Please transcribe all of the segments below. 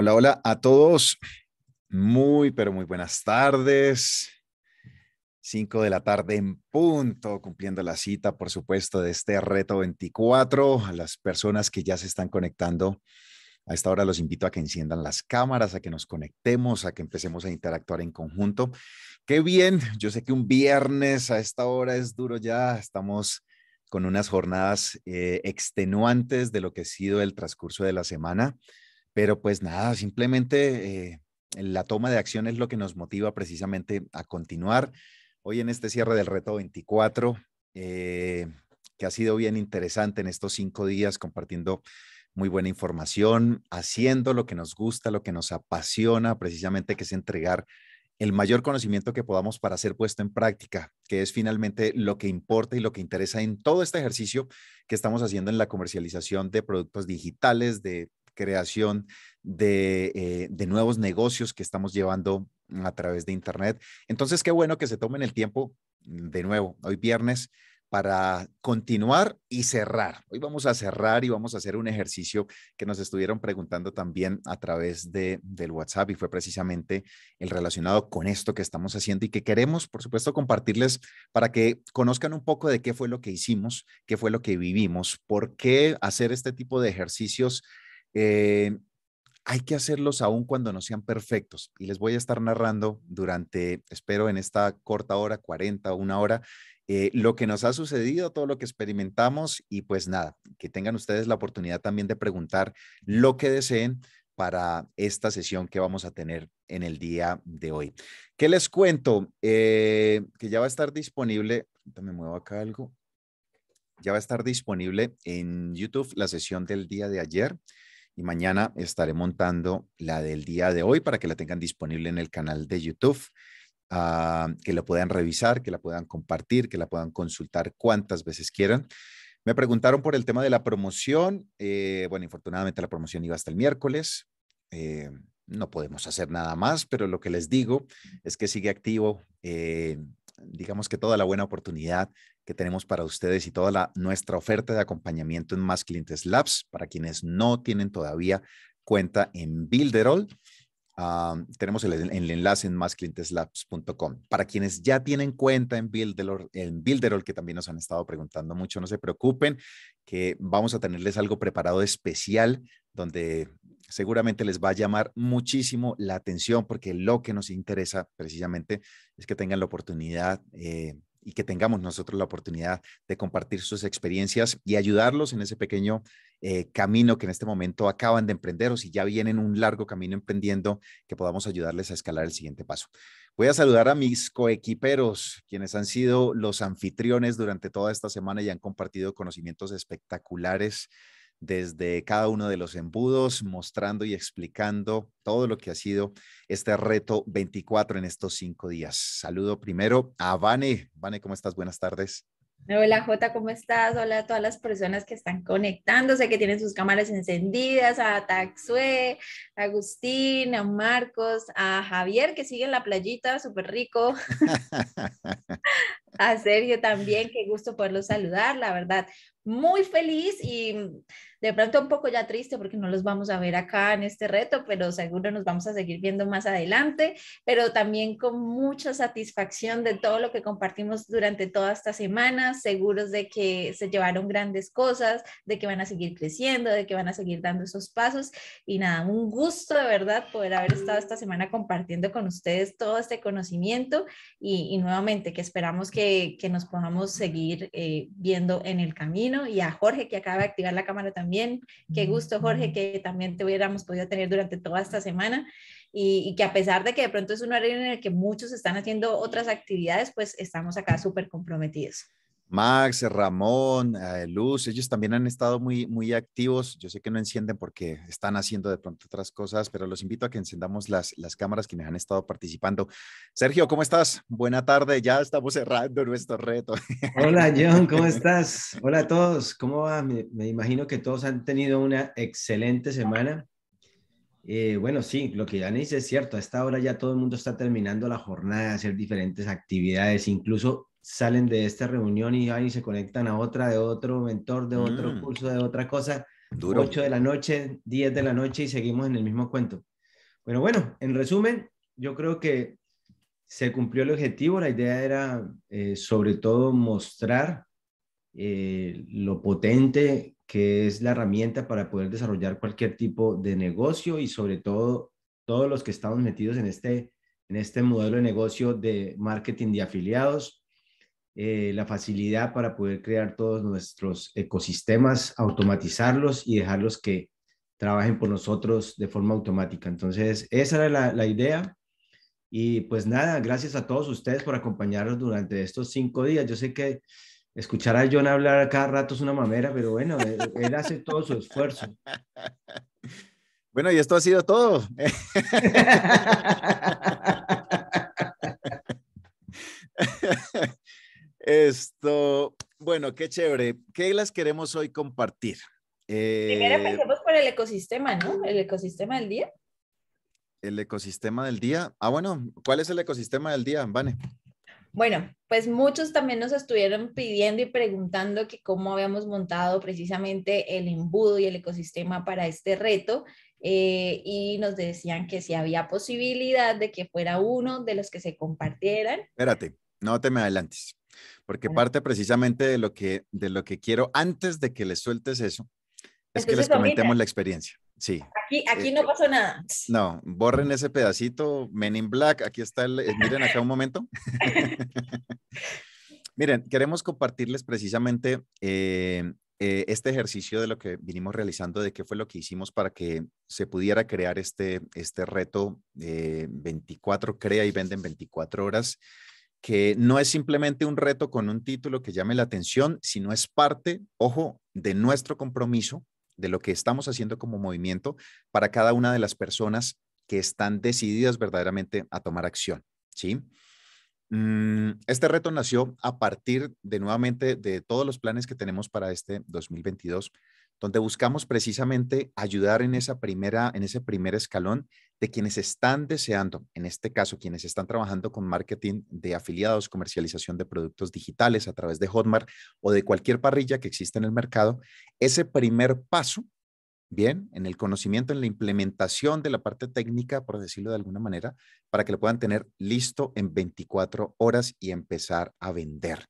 Hola, hola a todos. Muy, pero muy buenas tardes. Cinco de la tarde en punto, cumpliendo la cita, por supuesto, de este reto 24. A las personas que ya se están conectando a esta hora, los invito a que enciendan las cámaras, a que nos conectemos, a que empecemos a interactuar en conjunto. Qué bien, yo sé que un viernes a esta hora es duro ya, estamos con unas jornadas eh, extenuantes de lo que ha sido el transcurso de la semana. Pero pues nada, simplemente eh, la toma de acción es lo que nos motiva precisamente a continuar. Hoy en este cierre del reto 24, eh, que ha sido bien interesante en estos cinco días compartiendo muy buena información, haciendo lo que nos gusta, lo que nos apasiona, precisamente que es entregar el mayor conocimiento que podamos para ser puesto en práctica, que es finalmente lo que importa y lo que interesa en todo este ejercicio que estamos haciendo en la comercialización de productos digitales, de creación eh, de, nuevos negocios que estamos llevando a través de Internet. Entonces, qué bueno que se tomen el tiempo de nuevo, hoy viernes, para continuar y cerrar. Hoy vamos a cerrar y vamos a hacer un ejercicio que nos estuvieron preguntando también a través de, del WhatsApp y fue precisamente el relacionado con esto que estamos haciendo y que queremos, por supuesto, compartirles para que conozcan un poco de qué fue lo que hicimos, qué fue lo que vivimos, por qué hacer este tipo de ejercicios eh, hay que hacerlos aún cuando no sean perfectos. Y les voy a estar narrando durante, espero, en esta corta hora, 40 una hora, eh, lo que nos ha sucedido, todo lo que experimentamos y pues nada, que tengan ustedes la oportunidad también de preguntar lo que deseen para esta sesión que vamos a tener en el día de hoy. ¿Qué les cuento? Eh, que ya va a estar disponible, me muevo acá algo, ya va a estar disponible en YouTube la sesión del día de ayer y mañana estaré montando la del día de hoy para que la tengan disponible en el canal de YouTube, ah, que la puedan revisar, que la puedan compartir, que la puedan consultar cuantas veces quieran. Me preguntaron por el tema de la promoción. Eh, bueno, infortunadamente la promoción iba hasta el miércoles. Eh, no podemos hacer nada más, pero lo que les digo es que sigue activo, eh, digamos que toda la buena oportunidad que tenemos para ustedes y toda la, nuestra oferta de acompañamiento en Más Clientes Labs para quienes no tienen todavía cuenta en Builderall. Ah, tenemos el, enlace en másclienteslabs.com. Para quienes ya tienen cuenta en Builderall, que también nos han estado preguntando mucho, no se preocupen, que vamos a tenerles algo preparado especial donde seguramente les va a llamar muchísimo la atención porque lo que nos interesa precisamente es que tengan la oportunidad eh, y que tengamos nosotros la oportunidad de compartir sus experiencias y ayudarlos en ese pequeño eh, camino que en este momento acaban de emprender o si ya vienen un largo camino emprendiendo, que podamos ayudarles a escalar el siguiente paso. Voy a saludar a mis coequiperos, quienes han sido los anfitriones durante toda esta semana y han compartido conocimientos espectaculares desde cada uno de los embudos, mostrando y explicando todo lo que ha sido este reto 24 en estos cinco días. Saludo primero a Vane. Vane, ¿cómo estás? Buenas tardes. Hola Jota, ¿cómo estás? Hola a todas las personas que están conectándose, que tienen sus cámaras encendidas, a Taxue, a Agustín, a Marcos, a Javier que sigue en la playita, súper rico. a Sergio también, qué gusto poderlos saludar, la verdad muy feliz y de pronto un poco ya triste porque no los vamos a ver acá en este reto, pero seguro nos vamos a seguir viendo más adelante, pero también con mucha satisfacción de todo lo que compartimos durante toda esta semana, seguros de que se llevaron grandes cosas, de que van a seguir creciendo, de que van a seguir dando esos pasos y nada, un gusto de verdad poder haber estado esta semana compartiendo con ustedes todo este conocimiento y, nuevamente que esperamos que, que nos podamos seguir eh, viendo en el camino y a Jorge que acaba de activar la cámara también también. Qué gusto, Jorge, que también te hubiéramos podido tener durante toda esta semana. Y, que a pesar de que de pronto es un área en el que muchos están haciendo otras actividades, pues estamos acá súper comprometidos. Max, eh, Ramón, eh, Luz, ellos también han estado muy, muy activos. Yo sé que no encienden porque están haciendo de pronto otras cosas, pero los invito a que encendamos las, las cámaras quienes han estado participando. Sergio, ¿cómo estás? Buena tarde, ya estamos cerrando nuestro reto. Hola John, ¿cómo estás? Hola a todos, ¿cómo va? Me, imagino que todos han tenido una excelente semana. Eh, bueno, sí, lo que ya es cierto. A esta hora ya todo el mundo está terminando la jornada, hacer diferentes actividades, incluso salen de esta reunión y, ahí se conectan a otra, de otro mentor, de otro mm. curso, de otra cosa. Duro. 8 de la noche, 10 de la noche y seguimos en el mismo cuento. bueno bueno, en resumen, yo creo que se cumplió el objetivo. La idea era eh, sobre todo mostrar eh, lo potente que es la herramienta para poder desarrollar cualquier tipo de negocio y sobre todo todos los que estamos metidos en este, en este modelo de negocio de marketing de afiliados eh, la facilidad para poder crear todos nuestros ecosistemas, automatizarlos y dejarlos que trabajen por nosotros de forma automática. Entonces, esa era la, idea. Y pues nada, gracias a todos ustedes por acompañarnos durante estos cinco días. Yo sé que escuchar a John hablar cada rato es una mamera, pero bueno, él, hace todo su esfuerzo. Bueno, y esto ha sido todo. Esto, bueno, qué chévere. ¿Qué las queremos hoy compartir? Primero eh, empecemos por el ecosistema, ¿no? El ecosistema del día. El ecosistema del día. Ah, bueno, ¿cuál es el ecosistema del día, Vane? Bueno, pues muchos también nos estuvieron pidiendo y preguntando que cómo habíamos montado precisamente el embudo y el ecosistema para este reto. Eh, y nos decían que si había posibilidad de que fuera uno de los que se compartieran. Espérate, no te me adelantes porque parte precisamente de lo que, de lo que quiero, antes de que les sueltes eso, es que les comentemos la experiencia. Sí. Aquí, eh, aquí no eh, pasó nada. No, borren ese pedacito, Men in Black, aquí está el, eh, miren acá un momento. miren, queremos compartirles precisamente este ejercicio de lo que vinimos realizando, de qué fue lo que hicimos para que se pudiera crear este, este reto 24, crea y vende en 24 horas que no es simplemente un reto con un título que llame la atención, sino es parte, ojo, de nuestro compromiso, de lo que estamos haciendo como movimiento para cada una de las personas que están decididas verdaderamente a tomar acción, ¿sí? Mm, este reto nació a partir de nuevamente de todos los planes que tenemos para este 2022, donde buscamos precisamente ayudar en esa primera en ese primer escalón de quienes están deseando, en este caso, quienes están trabajando con marketing de afiliados, comercialización de productos digitales a través de Hotmart o de cualquier parrilla que exista en el mercado, ese primer paso, bien, en el conocimiento, en la implementación de la parte técnica, por decirlo de alguna manera, para que lo puedan tener listo en 24 horas y empezar a vender.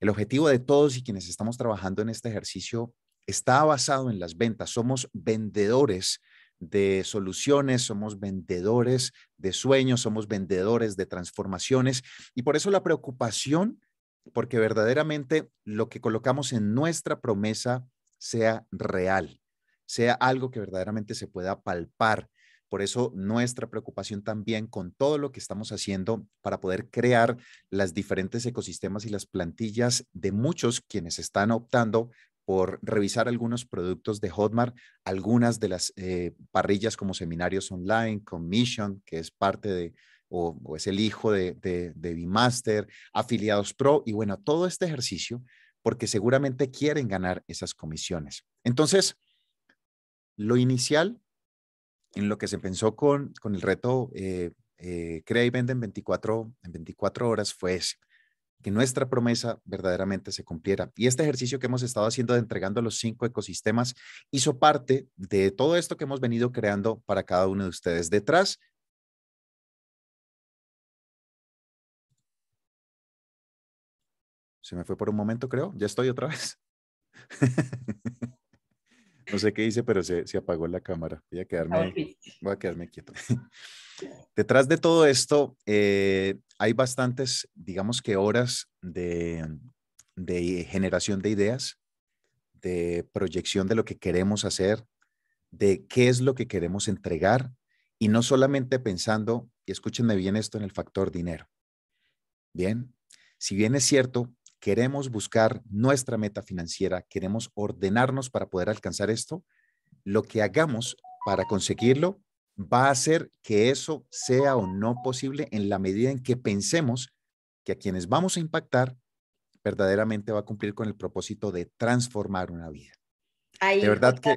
El objetivo de todos y quienes estamos trabajando en este ejercicio está basado en las ventas. Somos vendedores de soluciones, somos vendedores de sueños, somos vendedores de transformaciones y por eso la preocupación, porque verdaderamente lo que colocamos en nuestra promesa sea real, sea algo que verdaderamente se pueda palpar. Por eso nuestra preocupación también con todo lo que estamos haciendo para poder crear las diferentes ecosistemas y las plantillas de muchos quienes están optando por revisar algunos productos de Hotmart, algunas de las eh, parrillas como seminarios online, Commission, que es parte de, o, es el hijo de, de, de afiliados pro, y bueno, todo este ejercicio, porque seguramente quieren ganar esas comisiones. Entonces, lo inicial, en lo que se pensó con, con el reto eh, eh, Crea y Vende en 24, en 24 horas, fue que nuestra promesa verdaderamente se cumpliera. Y este ejercicio que hemos estado haciendo de entregando los cinco ecosistemas hizo parte de todo esto que hemos venido creando para cada uno de ustedes. Detrás Se me fue por un momento, creo. Ya estoy otra vez. no sé qué hice, pero se, se apagó la cámara. Voy a quedarme, voy a quedarme quieto. Detrás de todo esto eh, hay bastantes, digamos que horas de, de generación de ideas, de proyección de lo que queremos hacer, de qué es lo que queremos entregar y no solamente pensando, y escúchenme bien esto en el factor dinero. Bien, si bien es cierto, queremos buscar nuestra meta financiera, queremos ordenarnos para poder alcanzar esto, lo que hagamos para conseguirlo va a hacer que eso sea o no posible en la medida en que pensemos que a quienes vamos a impactar verdaderamente va a cumplir con el propósito de transformar una vida. Ahí, de verdad que...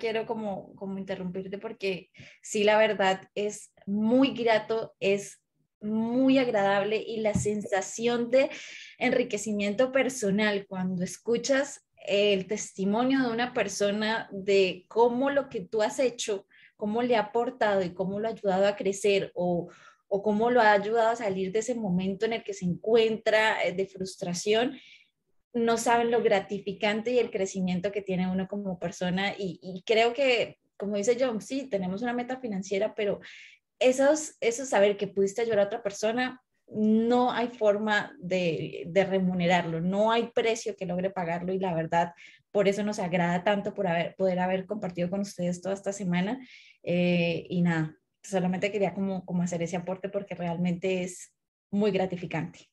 quiero como, como interrumpirte porque sí, la verdad es muy grato, es muy agradable y la sensación de enriquecimiento personal cuando escuchas el testimonio de una persona de cómo lo que tú has hecho cómo le ha aportado y cómo lo ha ayudado a crecer o, o cómo lo ha ayudado a salir de ese momento en el que se encuentra eh, de frustración, no saben lo gratificante y el crecimiento que tiene uno como persona. Y, creo que, como dice John, sí, tenemos una meta financiera, pero esos, esos saber que pudiste ayudar a otra persona, no hay forma de, de remunerarlo, no hay precio que logre pagarlo y la verdad por eso nos agrada tanto por poder haber compartido con ustedes toda esta semana. Eh, y nada, solamente quería como, hacer ese aporte porque realmente es muy gratificante.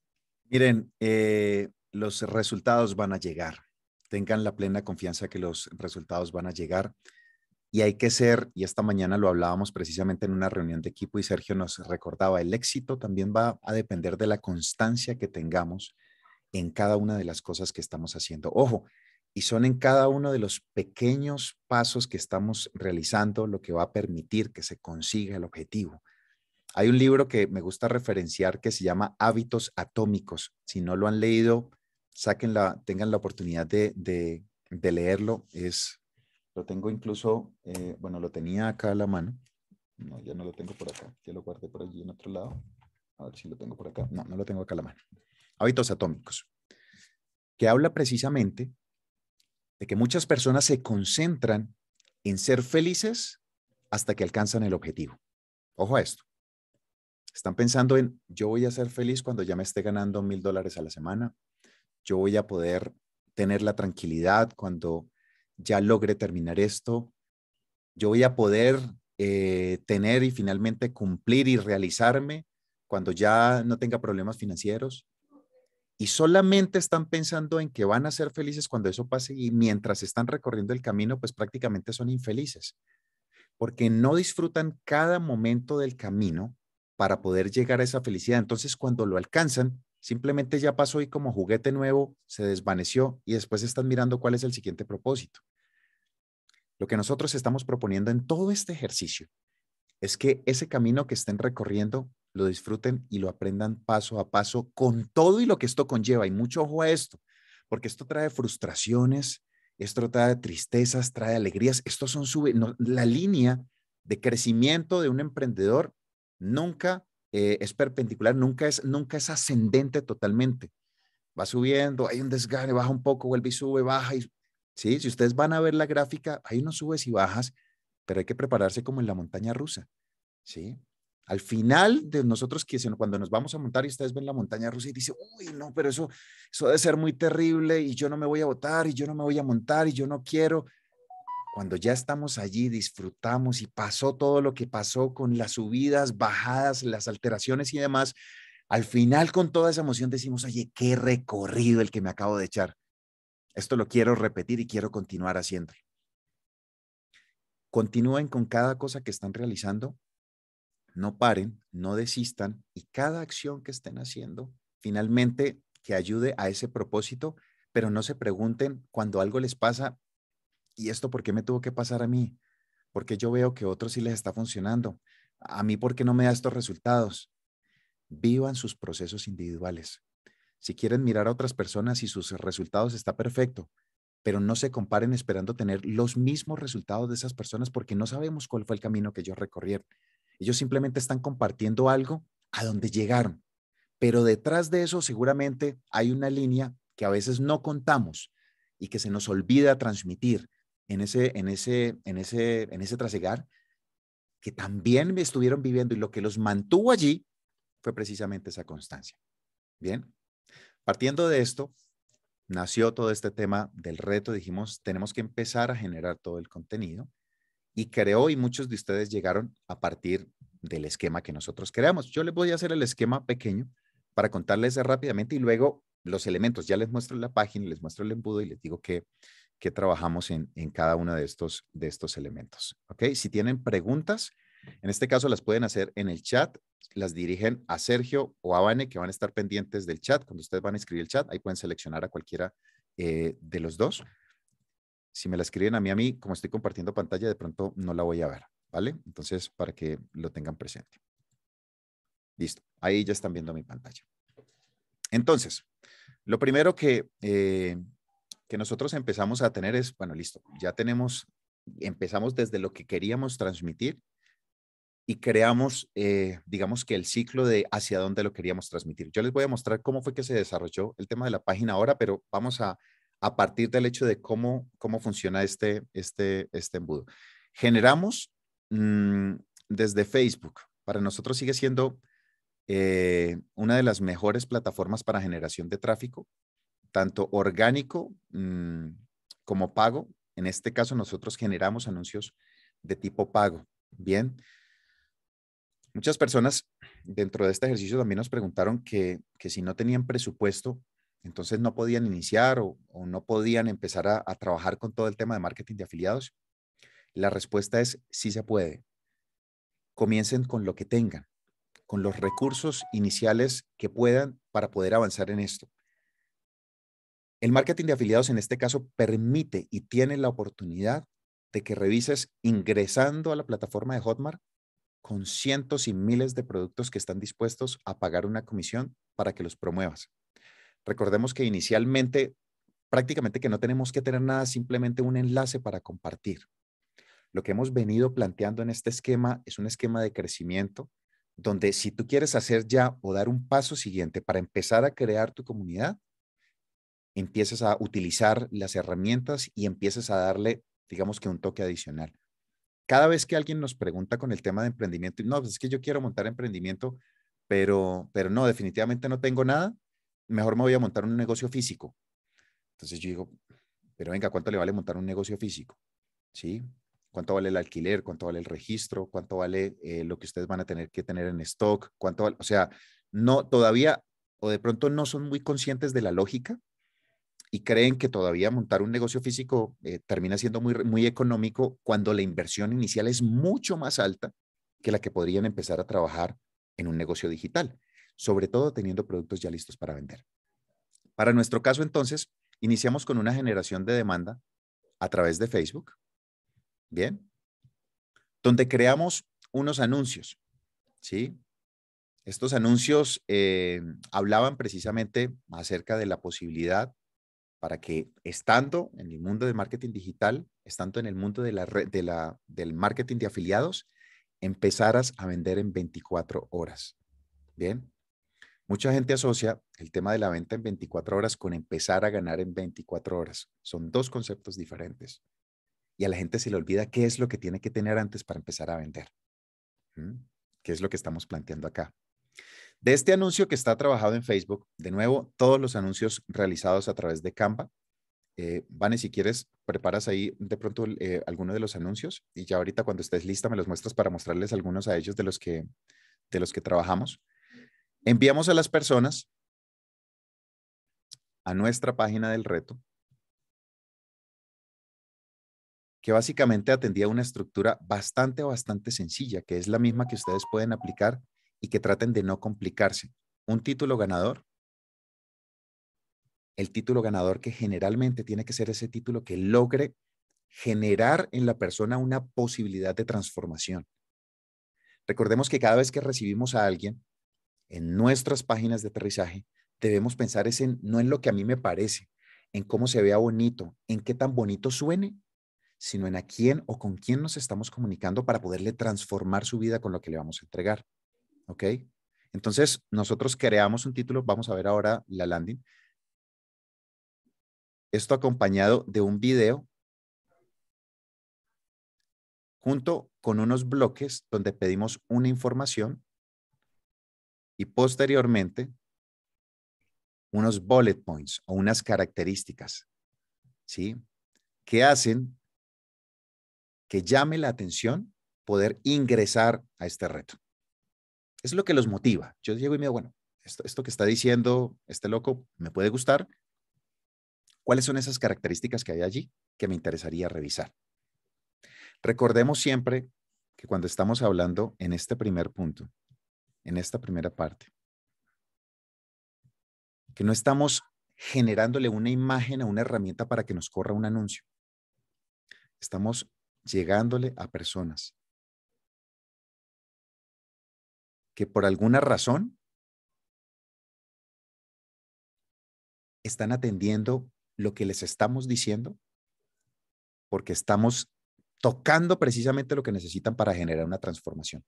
Miren, eh, los resultados van a llegar. Tengan la plena confianza que los resultados van a llegar. Y hay que ser, y esta mañana lo hablábamos precisamente en una reunión de equipo y Sergio nos recordaba, el éxito también va a depender de la constancia que tengamos en cada una de las cosas que estamos haciendo. Ojo, y son en cada uno de los pequeños pasos que estamos realizando lo que va a permitir que se consiga el objetivo. Hay un libro que me gusta referenciar que se llama Hábitos Atómicos. Si no lo han leído, saquen la, tengan la oportunidad de, leerlo. Es, lo tengo incluso, eh, bueno, lo tenía acá a la mano. No, ya no lo tengo por acá. Ya lo guardé por allí en otro lado. A ver si lo tengo por acá. No, no lo tengo acá a la mano. Hábitos Atómicos, que habla precisamente de que muchas personas se concentran en ser felices hasta que alcanzan el objetivo. Ojo a esto. Están pensando en, yo voy a ser feliz cuando ya me esté ganando mil dólares a la semana, yo voy a poder tener la tranquilidad cuando ya logre terminar esto, yo voy a poder eh, tener y finalmente cumplir y realizarme cuando ya no tenga problemas financieros y solamente están pensando en que van a ser felices cuando eso pase y mientras están recorriendo el camino, pues prácticamente son infelices, porque no disfrutan cada momento del camino para poder llegar a esa felicidad. Entonces, cuando lo alcanzan, simplemente ya pasó y como juguete nuevo se desvaneció y después están mirando cuál es el siguiente propósito. Lo que nosotros estamos proponiendo en todo este ejercicio es que ese camino que estén recorriendo lo disfruten y lo aprendan paso a paso con todo y lo que esto conlleva. Y mucho ojo a esto, porque esto trae frustraciones, esto trae tristezas, trae alegrías. esto son la línea de crecimiento de un emprendedor nunca eh, es perpendicular, nunca es, nunca es ascendente totalmente. Va subiendo, hay un desgane, baja un poco, vuelve y sube, baja. Y, ¿sí? Si ustedes van a ver la gráfica, hay unos subes y bajas, pero hay que prepararse como en la montaña rusa. ¿sí? Al final de nosotros, que cuando nos vamos a montar y ustedes ven la montaña rusa y dicen, uy, no, pero eso, eso debe ser muy terrible y yo no me voy a votar y yo no me voy a montar y yo no quiero. Cuando ya estamos allí, disfrutamos y pasó todo lo que pasó con las subidas, bajadas, las alteraciones y demás, al final con toda esa emoción decimos, oye, qué recorrido el que me acabo de echar. Esto lo quiero repetir y quiero continuar haciéndolo. Continúen con cada cosa que están realizando no paren, no desistan y cada acción que estén haciendo finalmente que ayude a ese propósito, pero no se pregunten cuando algo les pasa, ¿y esto por qué me tuvo que pasar a mí? Porque yo veo que a otros sí les está funcionando. ¿A mí por qué no me da estos resultados? Vivan sus procesos individuales. Si quieren mirar a otras personas y sus resultados está perfecto, pero no se comparen esperando tener los mismos resultados de esas personas porque no sabemos cuál fue el camino que ellos recorrieron. Ellos simplemente están compartiendo algo a donde llegaron. Pero detrás de eso seguramente hay una línea que a veces no contamos y que se nos olvida transmitir en ese, en ese, en ese, en ese trasegar, que también estuvieron viviendo y lo que los mantuvo allí fue precisamente esa constancia. Bien, partiendo de esto, nació todo este tema del reto. Dijimos, tenemos que empezar a generar todo el contenido y creó y muchos de ustedes llegaron a partir del esquema que nosotros creamos. Yo les voy a hacer el esquema pequeño para contarles rápidamente y luego los elementos. Ya les muestro la página, les muestro el embudo y les digo que, que trabajamos en, cada uno de estos, de estos elementos. ¿Ok? Si tienen preguntas, en este caso las pueden hacer en el chat, las dirigen a Sergio o a Vane que van a estar pendientes del chat. Cuando ustedes van a escribir el chat, ahí pueden seleccionar a cualquiera eh, de los dos si me la escriben a mí, a mí, como estoy compartiendo pantalla, de pronto no la voy a ver, ¿vale? Entonces, para que lo tengan presente. Listo, ahí ya están viendo mi pantalla. Entonces, lo primero que, eh, que nosotros empezamos a tener es, bueno, listo, ya tenemos, empezamos desde lo que queríamos transmitir y creamos, eh, digamos que el ciclo de hacia dónde lo queríamos transmitir. Yo les voy a mostrar cómo fue que se desarrolló el tema de la página ahora, pero vamos a a partir del hecho de cómo, cómo funciona este, este, este embudo. Generamos mm, desde Facebook. Para nosotros sigue siendo eh, una de las mejores plataformas para generación de tráfico, tanto orgánico mm, como pago. En este caso, nosotros generamos anuncios de tipo pago. Bien. Muchas personas dentro de este ejercicio también nos preguntaron que, que si no tenían presupuesto entonces no podían iniciar o, no podían empezar a, a, trabajar con todo el tema de marketing de afiliados. La respuesta es sí se puede. Comiencen con lo que tengan, con los recursos iniciales que puedan para poder avanzar en esto. El marketing de afiliados en este caso permite y tiene la oportunidad de que revises ingresando a la plataforma de Hotmart con cientos y miles de productos que están dispuestos a pagar una comisión para que los promuevas. Recordemos que inicialmente prácticamente que no tenemos que tener nada, simplemente un enlace para compartir. Lo que hemos venido planteando en este esquema es un esquema de crecimiento donde si tú quieres hacer ya o dar un paso siguiente para empezar a crear tu comunidad, empiezas a utilizar las herramientas y empiezas a darle, digamos que un toque adicional. Cada vez que alguien nos pregunta con el tema de emprendimiento, no, pues es que yo quiero montar emprendimiento, pero, pero no, definitivamente no tengo nada, mejor me voy a montar un negocio físico. Entonces yo digo, pero venga, ¿cuánto le vale montar un negocio físico? ¿Sí? ¿Cuánto vale el alquiler? ¿Cuánto vale el registro? ¿Cuánto vale eh, lo que ustedes van a tener que tener en stock? ¿Cuánto O sea, no, todavía, o de pronto no son muy conscientes de la lógica y creen que todavía montar un negocio físico eh, termina siendo muy, muy económico cuando la inversión inicial es mucho más alta que la que podrían empezar a trabajar en un negocio digital sobre todo teniendo productos ya listos para vender. Para nuestro caso, entonces, iniciamos con una generación de demanda a través de Facebook, ¿bien? Donde creamos unos anuncios, ¿sí? Estos anuncios eh, hablaban precisamente acerca de la posibilidad para que estando en el mundo de marketing digital, estando en el mundo de del marketing de afiliados, empezaras a vender en 24 horas. Bien, Mucha gente asocia el tema de la venta en 24 horas con empezar a ganar en 24 horas. Son dos conceptos diferentes. Y a la gente se le olvida qué es lo que tiene que tener antes para empezar a vender. ¿Qué es lo que estamos planteando acá? De este anuncio que está trabajado en Facebook, de nuevo, todos los anuncios realizados a través de Canva. van. Eh, Vane, si quieres, preparas ahí de pronto eh, alguno de los anuncios y ya ahorita cuando estés lista me los muestras para mostrarles algunos a ellos de los que, de los que trabajamos. Enviamos a las personas a nuestra página del reto, que básicamente atendía una estructura bastante, bastante sencilla, que es la misma que ustedes pueden aplicar y que traten de no complicarse. Un título ganador, el título ganador que generalmente tiene que ser ese título que logre generar en la persona una posibilidad de transformación. Recordemos que cada vez que recibimos a alguien, en nuestras páginas de aterrizaje, debemos pensar es no en lo que a mí me parece, en cómo se vea bonito, en qué tan bonito suene, sino en a quién o con quién nos estamos comunicando para poderle transformar su vida con lo que le vamos a entregar. ¿Ok? Entonces, nosotros creamos un título, vamos a ver ahora la landing. Esto acompañado de un video junto con unos bloques donde pedimos una información y posteriormente unos bullet points o unas características, ¿sí? Que hacen que llame la atención poder ingresar a este reto. Es lo que los motiva. Yo llego y me digo, bueno, esto, esto que está diciendo este loco me puede gustar. ¿Cuáles son esas características que hay allí que me interesaría revisar? Recordemos siempre que cuando estamos hablando en este primer punto en esta primera parte. Que no estamos generándole una imagen a una herramienta para que nos corra un anuncio. Estamos llegándole a personas que por alguna razón están atendiendo lo que les estamos diciendo porque estamos tocando precisamente lo que necesitan para generar una transformación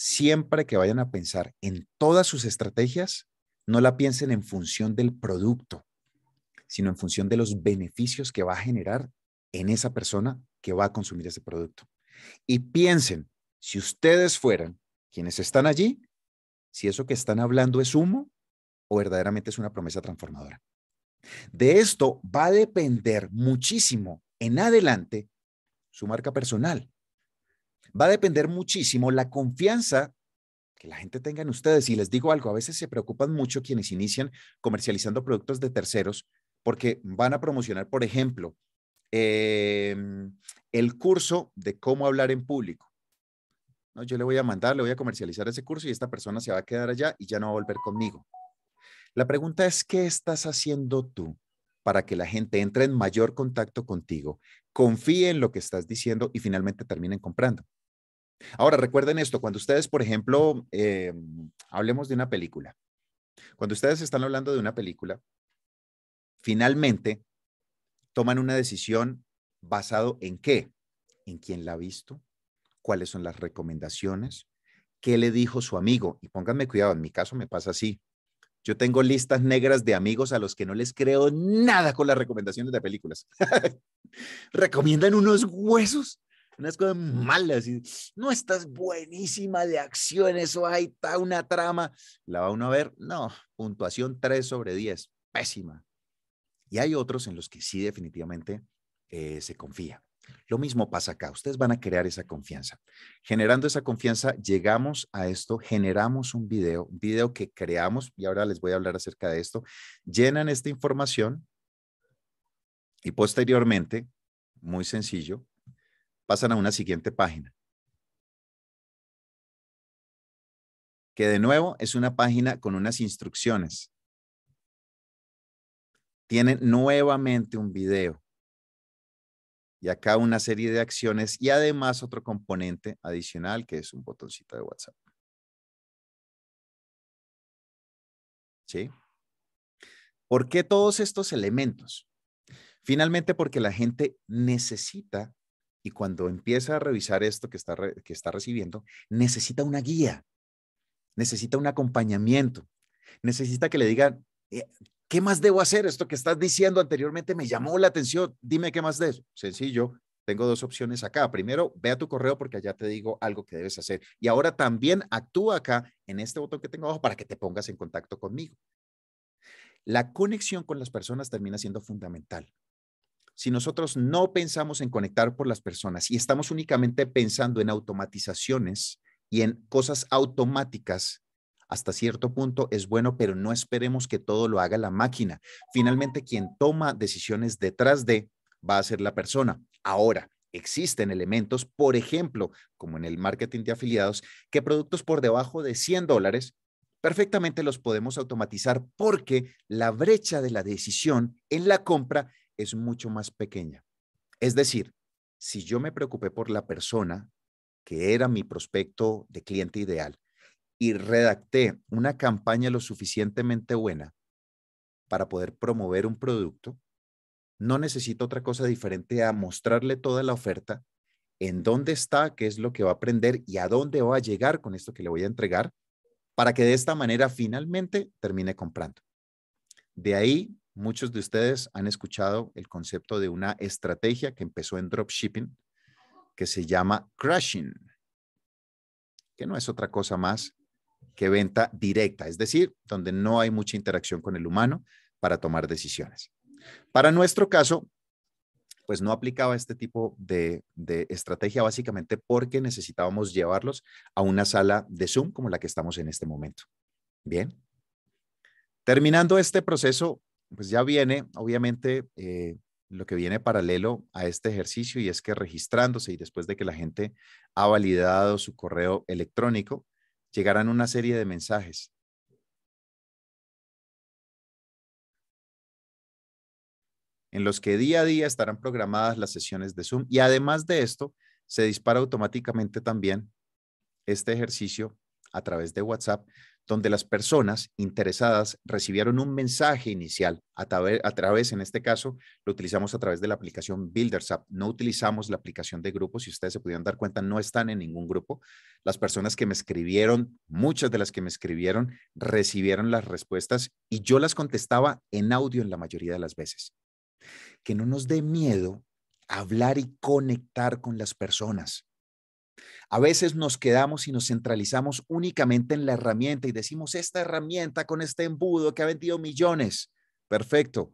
siempre que vayan a pensar en todas sus estrategias, no la piensen en función del producto, sino en función de los beneficios que va a generar en esa persona que va a consumir ese producto. Y piensen, si ustedes fueran quienes están allí, si eso que están hablando es humo o verdaderamente es una promesa transformadora. De esto va a depender muchísimo en adelante su marca personal, va a depender muchísimo la confianza que la gente tenga en ustedes. Y les digo algo, a veces se preocupan mucho quienes inician comercializando productos de terceros porque van a promocionar, por ejemplo, em, el curso de cómo hablar en público. No, yo le voy a mandar, le voy a comercializar ese curso y esta persona se va a quedar allá y ya no va a volver conmigo. La pregunta es, ¿qué estás haciendo tú para que la gente entre en mayor contacto contigo, confíe en lo que estás diciendo y finalmente terminen comprando? Ahora, recuerden esto, cuando ustedes, por ejemplo, em, hablemos de una película, cuando ustedes están hablando de una película, finalmente toman una decisión basado en qué, en quién la ha visto, cuáles son las recomendaciones, qué le dijo su amigo. Y pónganme cuidado, en mi caso me pasa así. Yo tengo listas negras de amigos a los que no les creo nada con las recomendaciones de películas. Recomiendan unos huesos unas cosas malas. Y, no estás buenísima de acciones o hay una trama. La va uno a ver, no, puntuación 3 sobre 10, pésima. Y hay otros en los que sí definitivamente eh, se confía. Lo mismo pasa acá, ustedes van a crear esa confianza. Generando esa confianza, llegamos a esto, generamos un video, un video que creamos, y ahora les voy a hablar acerca de esto, llenan esta información y posteriormente, muy sencillo, pasan a una siguiente página. Que de nuevo es una página con unas instrucciones. Tienen nuevamente un video. Y acá una serie de acciones y además otro componente adicional que es un botoncito de WhatsApp. ¿Sí? ¿Por qué todos estos elementos? Finalmente, porque la gente necesita y cuando empieza a revisar esto que está, que está recibiendo, necesita una guía, necesita un acompañamiento, necesita que le digan, eh, ¿qué más debo hacer? Esto que estás diciendo anteriormente me llamó la atención, dime qué más de eso. Sencillo, tengo dos opciones acá. Primero, ve a tu correo porque allá te digo algo que debes hacer. Y ahora también actúa acá en este botón que tengo abajo para que te pongas en contacto conmigo. La conexión con las personas termina siendo fundamental si nosotros no pensamos en conectar por las personas y estamos únicamente pensando en automatizaciones y en cosas automáticas, hasta cierto punto es bueno, pero no esperemos que todo lo haga la máquina. Finalmente, quien toma decisiones detrás de va a ser la persona. Ahora, existen elementos, por ejemplo, como en el marketing de afiliados, que productos por debajo de 100 dólares perfectamente los podemos automatizar porque la brecha de la decisión en la compra es mucho más pequeña. Es decir, si yo me preocupé por la persona que era mi prospecto de cliente ideal y redacté una campaña lo suficientemente buena para poder promover un producto, no necesito otra cosa diferente a mostrarle toda la oferta, en dónde está, qué es lo que va a aprender y a dónde va a llegar con esto que le voy a entregar, para que de esta manera finalmente termine comprando. De ahí Muchos de ustedes han escuchado el concepto de una estrategia que empezó en dropshipping que se llama crashing, que no es otra cosa más que venta directa, es decir, donde no hay mucha interacción con el humano para tomar decisiones. Para nuestro caso, pues no aplicaba este tipo de, de, estrategia básicamente porque necesitábamos llevarlos a una sala de Zoom como la que estamos en este momento. Bien. Terminando este proceso, pues ya viene, obviamente, eh, lo que viene paralelo a este ejercicio y es que registrándose y después de que la gente ha validado su correo electrónico, llegarán una serie de mensajes. en los que día a día estarán programadas las sesiones de Zoom y además de esto, se dispara automáticamente también este ejercicio a través de WhatsApp donde las personas interesadas recibieron un mensaje inicial a, través, en este caso, lo utilizamos a través de la aplicación Builders App. No utilizamos la aplicación de grupos, si ustedes se pudieron dar cuenta, no están en ningún grupo. Las personas que me escribieron, muchas de las que me escribieron, recibieron las respuestas y yo las contestaba en audio en la mayoría de las veces. Que no nos dé miedo hablar y conectar con las personas. A veces nos quedamos y nos centralizamos únicamente en la herramienta y decimos, esta herramienta con este embudo que ha vendido millones, perfecto.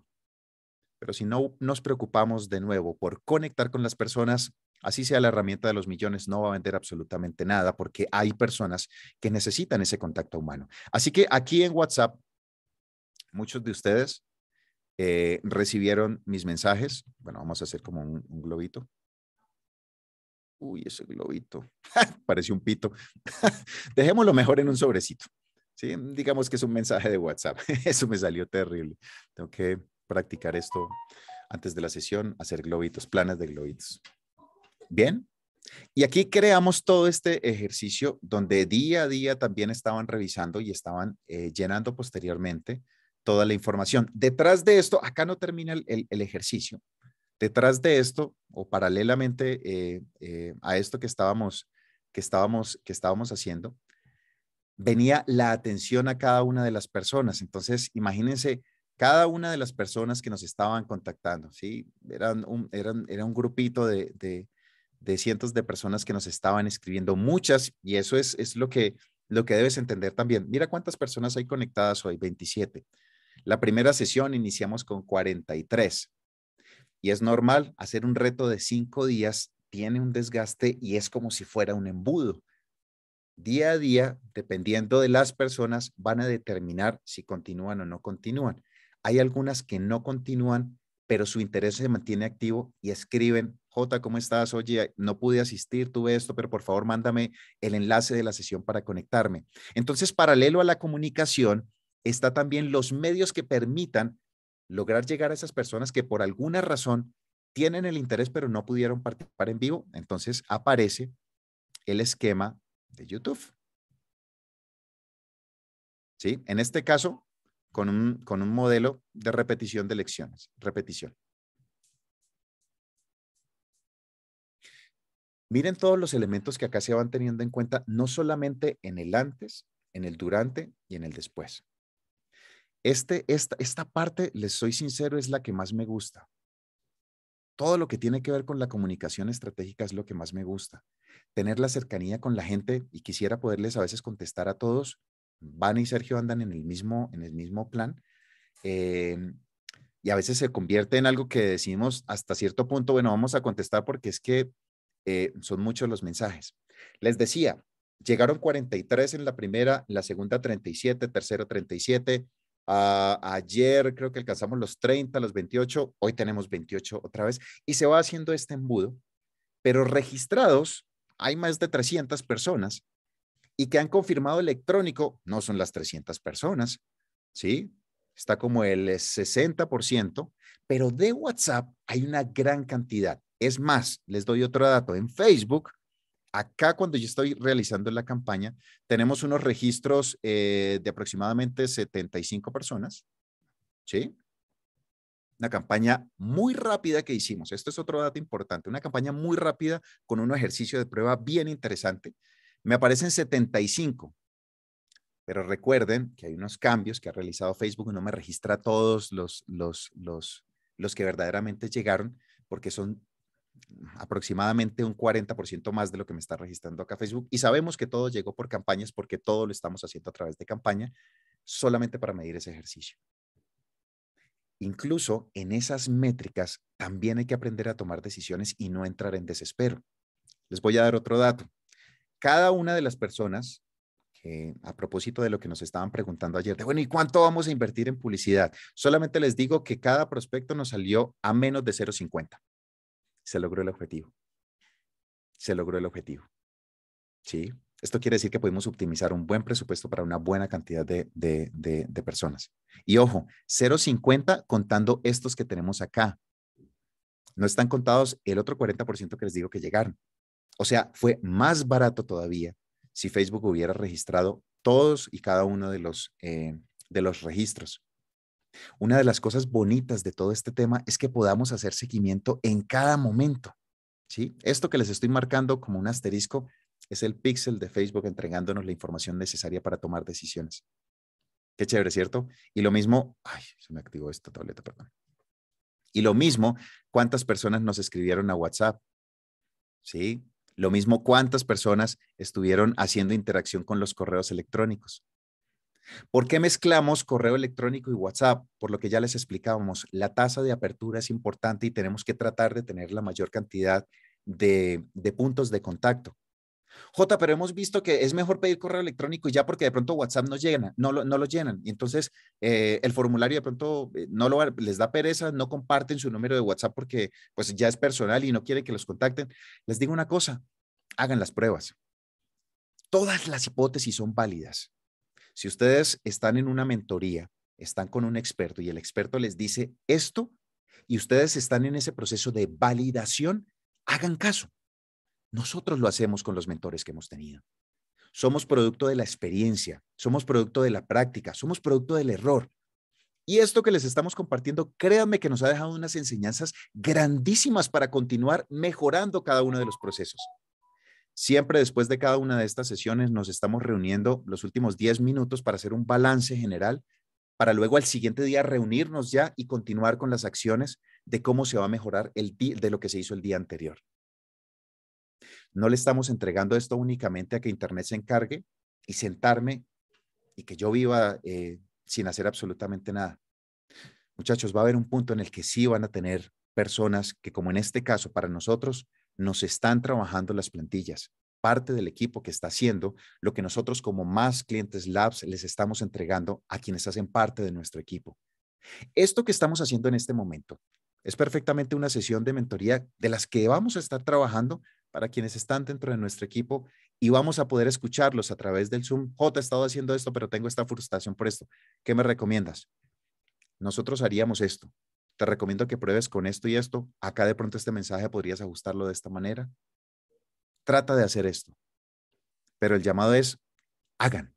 Pero si no nos preocupamos de nuevo por conectar con las personas, así sea la herramienta de los millones, no va a vender absolutamente nada porque hay personas que necesitan ese contacto humano. Así que aquí en WhatsApp, muchos de ustedes eh, recibieron mis mensajes. Bueno, vamos a hacer como un globito. Uy, ese globito. parece un pito. Dejémoslo mejor en un sobrecito. ¿sí? Digamos que es un mensaje de WhatsApp. Eso me salió terrible. Tengo que practicar esto antes de la sesión, hacer globitos, planes de globitos. Bien. Y aquí creamos todo este ejercicio donde día a día también estaban revisando y estaban eh, llenando posteriormente toda la información. Detrás de esto, acá no termina el ejercicio, Detrás de esto, o paralelamente eh, eh, a esto que estábamos, que, estábamos, que estábamos haciendo, venía la atención a cada una de las personas. Entonces, imagínense, cada una de las personas que nos estaban contactando, ¿sí? Eran un, eran, era un grupito de, de, cientos de personas que nos estaban escribiendo, muchas, y eso es, es lo, que, lo que debes entender también. Mira cuántas personas hay conectadas hoy, 27. La primera sesión iniciamos con 43. Y es normal, hacer un reto de cinco días tiene un desgaste y es como si fuera un embudo. Día a día, dependiendo de las personas, van a determinar si continúan o no continúan. Hay algunas que no continúan, pero su interés se mantiene activo y escriben, J, ¿cómo estás? Oye, no pude asistir, tuve esto, pero por favor mándame el enlace de la sesión para conectarme. Entonces, paralelo a la comunicación, está también los medios que permitan lograr llegar a esas personas que por alguna razón tienen el interés pero no pudieron participar en vivo, entonces aparece el esquema de YouTube. En este caso, con un, con un modelo de repetición de lecciones, repetición. Miren todos los elementos que acá se van teniendo en cuenta, no solamente en el antes, en el durante y en el después. Este, esta, parte, les soy sincero, es la que más me gusta. Todo lo que tiene que ver con la comunicación estratégica es lo que más me gusta. Tener la cercanía con la gente y quisiera poderles a veces contestar a todos. Van y Sergio andan en el mismo, en el mismo plan. Em, y a veces se convierte en algo que decimos hasta cierto punto, bueno, vamos a contestar porque es que eh, son muchos los mensajes. Les decía, llegaron 43 en la primera, la segunda 37, tercero 37, Ah, ayer creo que alcanzamos los 30, los 28, hoy tenemos 28 otra vez, y se va haciendo este embudo, pero registrados hay más de 300 personas y que han confirmado electrónico, no son las 300 personas, ¿sí? Está como el 60%, pero de WhatsApp hay una gran cantidad. Es más, les doy otro dato, en Facebook acá cuando yo estoy realizando la campaña, tenemos unos registros eh, de aproximadamente 75 personas, ¿sí? Una campaña muy rápida que hicimos. Esto es otro dato importante. Una campaña muy rápida con un ejercicio de prueba bien interesante. Me aparecen 75. Pero recuerden que hay unos cambios que ha realizado Facebook. y No me registra todos los, los, los, los que verdaderamente llegaron porque son aproximadamente un 40% más de lo que me está registrando acá Facebook. Y sabemos que todo llegó por campañas porque todo lo estamos haciendo a través de campaña solamente para medir ese ejercicio. Incluso en esas métricas también hay que aprender a tomar decisiones y no entrar en desespero. Les voy a dar otro dato. Cada una de las personas a propósito de lo que nos estaban preguntando ayer, de bueno, ¿y cuánto vamos a invertir en publicidad? Solamente les digo que cada prospecto nos salió a menos de 0,50 se logró el objetivo. Se logró el objetivo. ¿Sí? Esto quiere decir que pudimos optimizar un buen presupuesto para una buena cantidad de, personas. Y ojo, 0,50 contando estos que tenemos acá. No están contados el otro 40% que les digo que llegaron. O sea, fue más barato todavía si Facebook hubiera registrado todos y cada uno de los, eh, de los registros. Una de las cosas bonitas de todo este tema es que podamos hacer seguimiento en cada momento. ¿sí? Esto que les estoy marcando como un asterisco es el pixel de Facebook entregándonos la información necesaria para tomar decisiones. Qué chévere, ¿cierto? Y lo mismo, ay, se me activó esta tableta, perdón. Y lo mismo, cuántas personas nos escribieron a WhatsApp, ¿sí? Lo mismo, cuántas personas estuvieron haciendo interacción con los correos electrónicos. ¿Por qué mezclamos correo electrónico y WhatsApp? Por lo que ya les explicábamos, la tasa de apertura es importante y tenemos que tratar de tener la mayor cantidad de, puntos de contacto. J, pero hemos visto que es mejor pedir correo electrónico y ya porque de pronto WhatsApp no llena, no lo, llenan. Y entonces eh, el formulario de pronto eh, no les da pereza, no comparten su número de WhatsApp porque pues ya es personal y no quiere que los contacten. Les digo una cosa, hagan las pruebas. Todas las hipótesis son válidas. Si ustedes están en una mentoría, están con un experto y el experto les dice esto y ustedes están en ese proceso de validación, hagan caso. Nosotros lo hacemos con los mentores que hemos tenido. Somos producto de la experiencia, somos producto de la práctica, somos producto del error. Y esto que les estamos compartiendo, créanme que nos ha dejado unas enseñanzas grandísimas para continuar mejorando cada uno de los procesos. Siempre después de cada una de estas sesiones nos estamos reuniendo los últimos 10 minutos para hacer un balance general, para luego al siguiente día reunirnos ya y continuar con las acciones de cómo se va a mejorar el de lo que se hizo el día anterior. No le estamos entregando esto únicamente a que Internet se encargue y sentarme y que yo viva eh, sin hacer absolutamente nada. Muchachos, va a haber un punto en el que sí van a tener personas que, como en este caso para nosotros, nos están trabajando las plantillas, parte del equipo que está haciendo lo que nosotros como más clientes labs les estamos entregando a quienes hacen parte de nuestro equipo. Esto que estamos haciendo en este momento es perfectamente una sesión de mentoría de las que vamos a estar trabajando para quienes están dentro de nuestro equipo y vamos a poder escucharlos a través del Zoom. J, he estado haciendo esto, pero tengo esta frustración por esto. ¿Qué me recomiendas? Nosotros haríamos esto te recomiendo que pruebes con esto y esto, acá de pronto este mensaje podrías ajustarlo de esta manera. Trata de hacer esto. Pero el llamado es, hagan.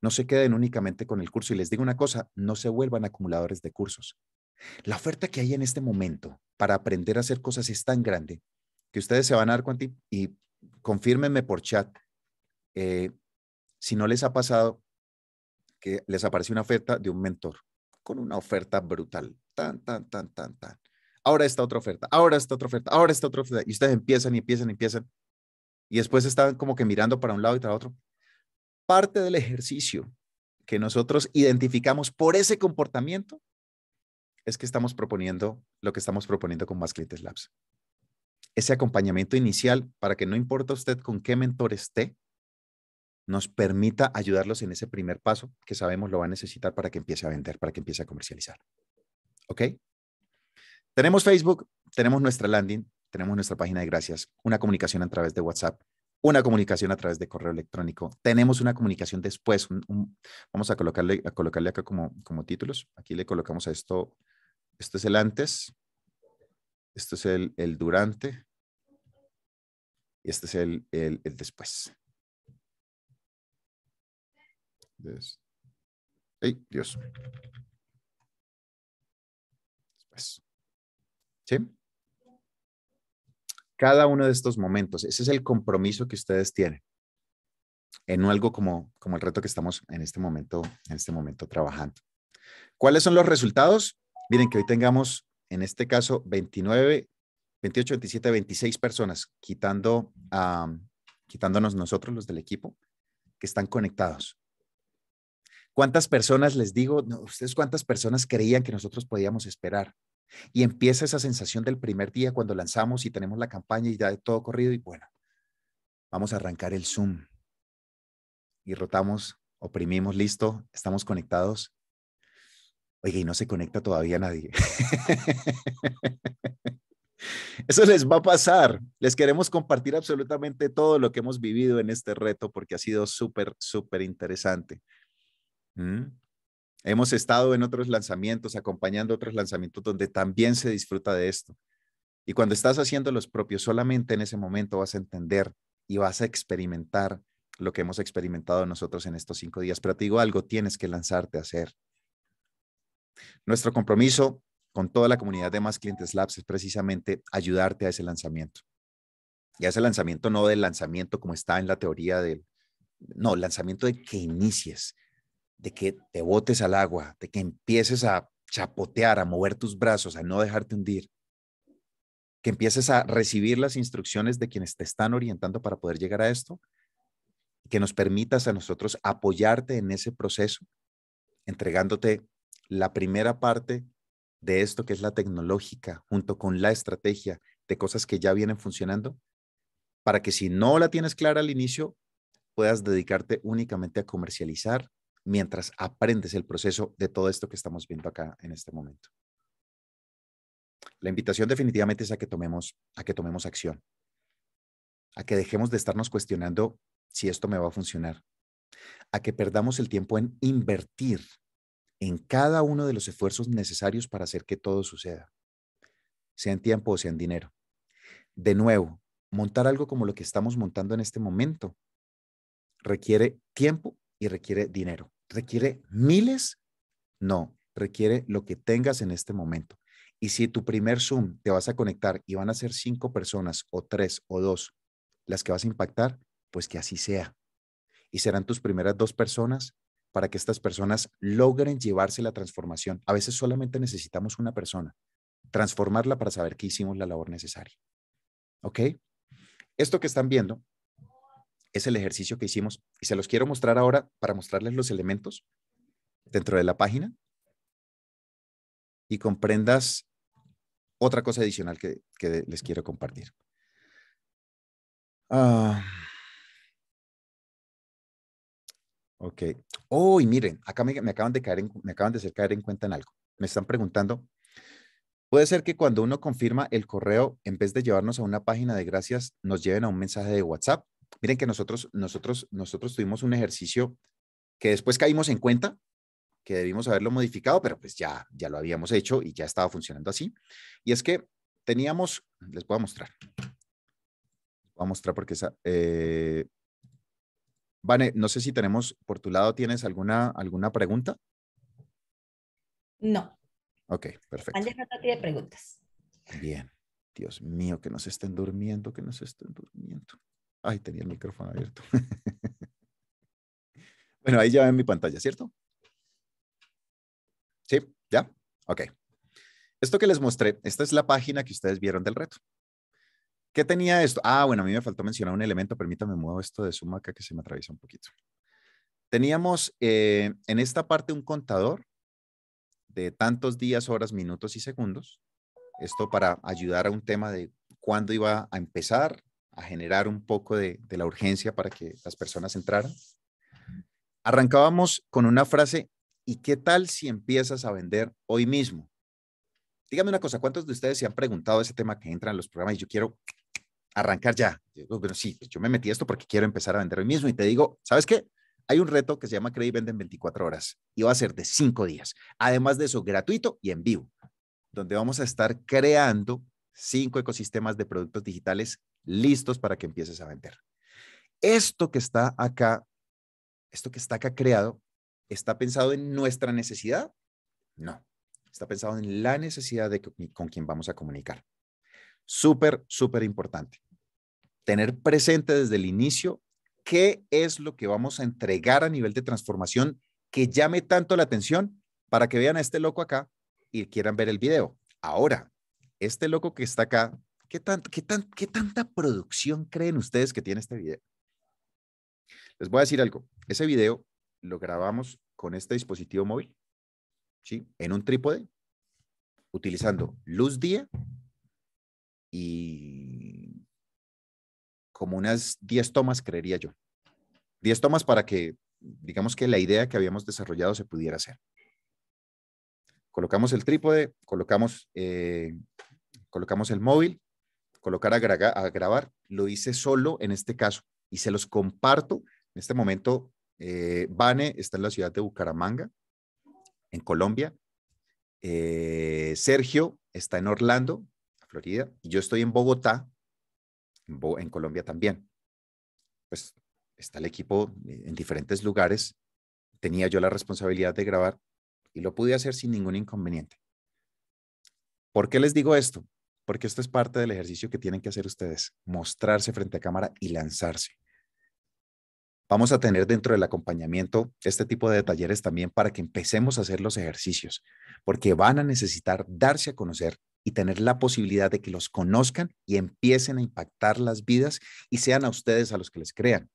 No se queden únicamente con el curso. Y les digo una cosa, no se vuelvan acumuladores de cursos. La oferta que hay en este momento para aprender a hacer cosas es tan grande que ustedes se van a dar cuenta y, confirmenme por chat eh, si no les ha pasado que les aparece una oferta de un mentor con una oferta brutal tan, tan, tan, tan, tan. Ahora esta otra oferta, ahora esta otra oferta, ahora esta otra oferta. Y ustedes empiezan y empiezan y empiezan. Y después están como que mirando para un lado y para otro. Parte del ejercicio que nosotros identificamos por ese comportamiento es que estamos proponiendo lo que estamos proponiendo con Más Clientes Labs. Ese acompañamiento inicial para que no importa usted con qué mentor esté, nos permita ayudarlos en ese primer paso que sabemos lo va a necesitar para que empiece a vender, para que empiece a comercializar. ¿Ok? Tenemos Facebook, tenemos nuestra landing, tenemos nuestra página de gracias, una comunicación a través de WhatsApp, una comunicación a través de correo electrónico, tenemos una comunicación después, vamos a colocarle, colocarle acá como, como títulos, aquí le colocamos a esto, esto es el antes, esto es el, el durante y este es el, el, después. ¡Ay, Dios. Pues. ¿Sí? Cada uno de estos momentos, ese es el compromiso que ustedes tienen en algo como, como el reto que estamos en este momento, en este momento trabajando. ¿Cuáles son los resultados? Miren que hoy tengamos, en este caso, 29, 28, 27, 26 personas, quitando, quitándonos nosotros los del equipo, que están conectados. ¿Cuántas personas les digo, ustedes cuántas personas creían que nosotros podíamos esperar? Y empieza esa sensación del primer día cuando lanzamos y tenemos la campaña y ya de todo corrido y bueno, vamos a arrancar el Zoom. Y rotamos, oprimimos, listo, estamos conectados. Oye, y no se conecta todavía nadie. Eso les va a pasar. Les queremos compartir absolutamente todo lo que hemos vivido en este reto porque ha sido súper, súper interesante. ¿Mm? Hemos estado en otros lanzamientos, acompañando otros lanzamientos donde también se disfruta de esto. Y cuando estás haciendo los propios, solamente en ese momento vas a entender y vas a experimentar lo que hemos experimentado nosotros en estos cinco días. Pero te digo algo, tienes que lanzarte a hacer. Nuestro compromiso con toda la comunidad de Más Clientes Labs es precisamente ayudarte a ese lanzamiento. Y a ese lanzamiento no del lanzamiento como está en la teoría del, no, lanzamiento de que inicies, de que te botes al agua, de que empieces a chapotear, a mover tus brazos, a no dejarte hundir, que empieces a recibir las instrucciones de quienes te están orientando para poder llegar a esto, que nos permitas a nosotros apoyarte en ese proceso, entregándote la primera parte de esto que es la tecnológica, junto con la estrategia de cosas que ya vienen funcionando, para que si no la tienes clara al inicio, puedas dedicarte únicamente a comercializar mientras aprendes el proceso de todo esto que estamos viendo acá en este momento. La invitación definitivamente es a que tomemos, a que tomemos acción, a que dejemos de estarnos cuestionando si esto me va a funcionar, a que perdamos el tiempo en invertir en cada uno de los esfuerzos necesarios para hacer que todo suceda, sea en tiempo o sea en dinero. De nuevo, montar algo como lo que estamos montando en este momento requiere tiempo y requiere dinero. ¿Requiere miles? No, requiere lo que tengas en este momento. Y si tu primer Zoom te vas a conectar y van a ser cinco personas o tres o dos las que vas a impactar, pues que así sea. Y serán tus primeras dos personas para que estas personas logren llevarse la transformación. A veces solamente necesitamos una persona, transformarla para saber que hicimos la labor necesaria. ¿Ok? Esto que están viendo es el ejercicio que hicimos y se los quiero mostrar ahora para mostrarles los elementos dentro de la página y comprendas otra cosa adicional que, les quiero compartir. Ah. ok. Oh, y miren, acá me, acaban de caer me acaban de hacer caer en cuenta en algo. Me están preguntando, puede ser que cuando uno confirma el correo, en vez de llevarnos a una página de gracias, nos lleven a un mensaje de WhatsApp Miren que nosotros, nosotros, nosotros tuvimos un ejercicio que después caímos en cuenta que debimos haberlo modificado, pero pues ya, ya lo habíamos hecho y ya estaba funcionando así. Y es que teníamos, les voy a mostrar, voy a mostrar porque esa, eh, no sé si tenemos, por tu lado, ¿tienes alguna, alguna pregunta? No. Ok, perfecto. no tiene preguntas. Bien. Dios mío, que nos estén durmiendo, que nos estén durmiendo. Ay, tenía el micrófono abierto. bueno, ahí ya ven mi pantalla, ¿cierto? Sí, ya. Ok. Esto que les mostré, esta es la página que ustedes vieron del reto. ¿Qué tenía esto? Ah, bueno, a mí me faltó mencionar un elemento. Permítame, muevo esto de suma acá que se me atraviesa un poquito. Teníamos eh, en esta parte un contador de tantos días, horas, minutos y segundos. Esto para ayudar a un tema de cuándo iba a empezar, a generar un poco de, la urgencia para que las personas entraran. Arrancábamos con una frase, ¿y qué tal si empiezas a vender hoy mismo? Dígame una cosa, ¿cuántos de ustedes se han preguntado ese tema que entra en los programas y yo quiero arrancar ya? Yo, bueno, sí, pues yo me metí esto porque quiero empezar a vender hoy mismo y te digo, ¿sabes qué? Hay un reto que se llama Cree Vende en 24 horas y va a ser de 5 días. Además de eso, gratuito y en vivo, donde vamos a estar creando cinco ecosistemas de productos digitales listos para que empieces a vender. Esto que está acá, esto que está acá creado, ¿está pensado en nuestra necesidad? No, está pensado en la necesidad de con quien vamos a comunicar. Súper, súper importante. Tener presente desde el inicio qué es lo que vamos a entregar a nivel de transformación que llame tanto la atención para que vean a este loco acá y quieran ver el video. Ahora, este loco que está acá ¿Qué, qué, tanta producción creen ustedes que tiene este video? Les voy a decir algo. Ese video lo grabamos con este dispositivo móvil, ¿sí? En un trípode, utilizando luz día y como unas 10 tomas, creería yo. 10 tomas para que, digamos que la idea que habíamos desarrollado se pudiera hacer. Colocamos el trípode, colocamos, eh, colocamos el móvil colocar a, grabar, lo hice solo en este caso y se los comparto. En este momento, eh, está en la ciudad de Bucaramanga, en Colombia. Eh, Sergio está en Orlando, Florida, y yo estoy en Bogotá, en Colombia también. Pues está el equipo en diferentes lugares. Tenía yo la responsabilidad de grabar y lo pude hacer sin ningún inconveniente. ¿Por qué les digo esto? porque esto es parte del ejercicio que tienen que hacer ustedes, mostrarse frente a cámara y lanzarse. Vamos a tener dentro del acompañamiento este tipo de talleres también para que empecemos a hacer los ejercicios, porque van a necesitar darse a conocer y tener la posibilidad de que los conozcan y empiecen a impactar las vidas y sean a ustedes a los que les crean.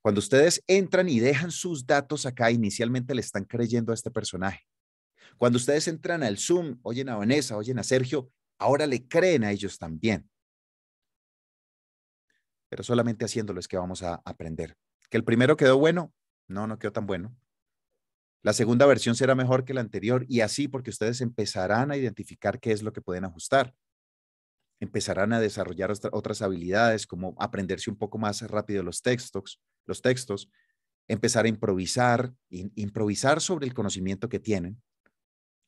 Cuando ustedes entran y dejan sus datos acá, inicialmente le están creyendo a este personaje. Cuando ustedes entran al Zoom, oyen a Vanessa, oyen a Sergio Ahora le creen a ellos también. Pero solamente haciéndolo es que vamos a aprender. Que el primero quedó bueno, no, no quedó tan bueno. La segunda versión será mejor que la anterior y así porque ustedes empezarán a identificar qué es lo que pueden ajustar. Empezarán a desarrollar otras habilidades como aprenderse un poco más rápido los textos, los textos, empezar a improvisar, improvisar sobre el conocimiento que tienen,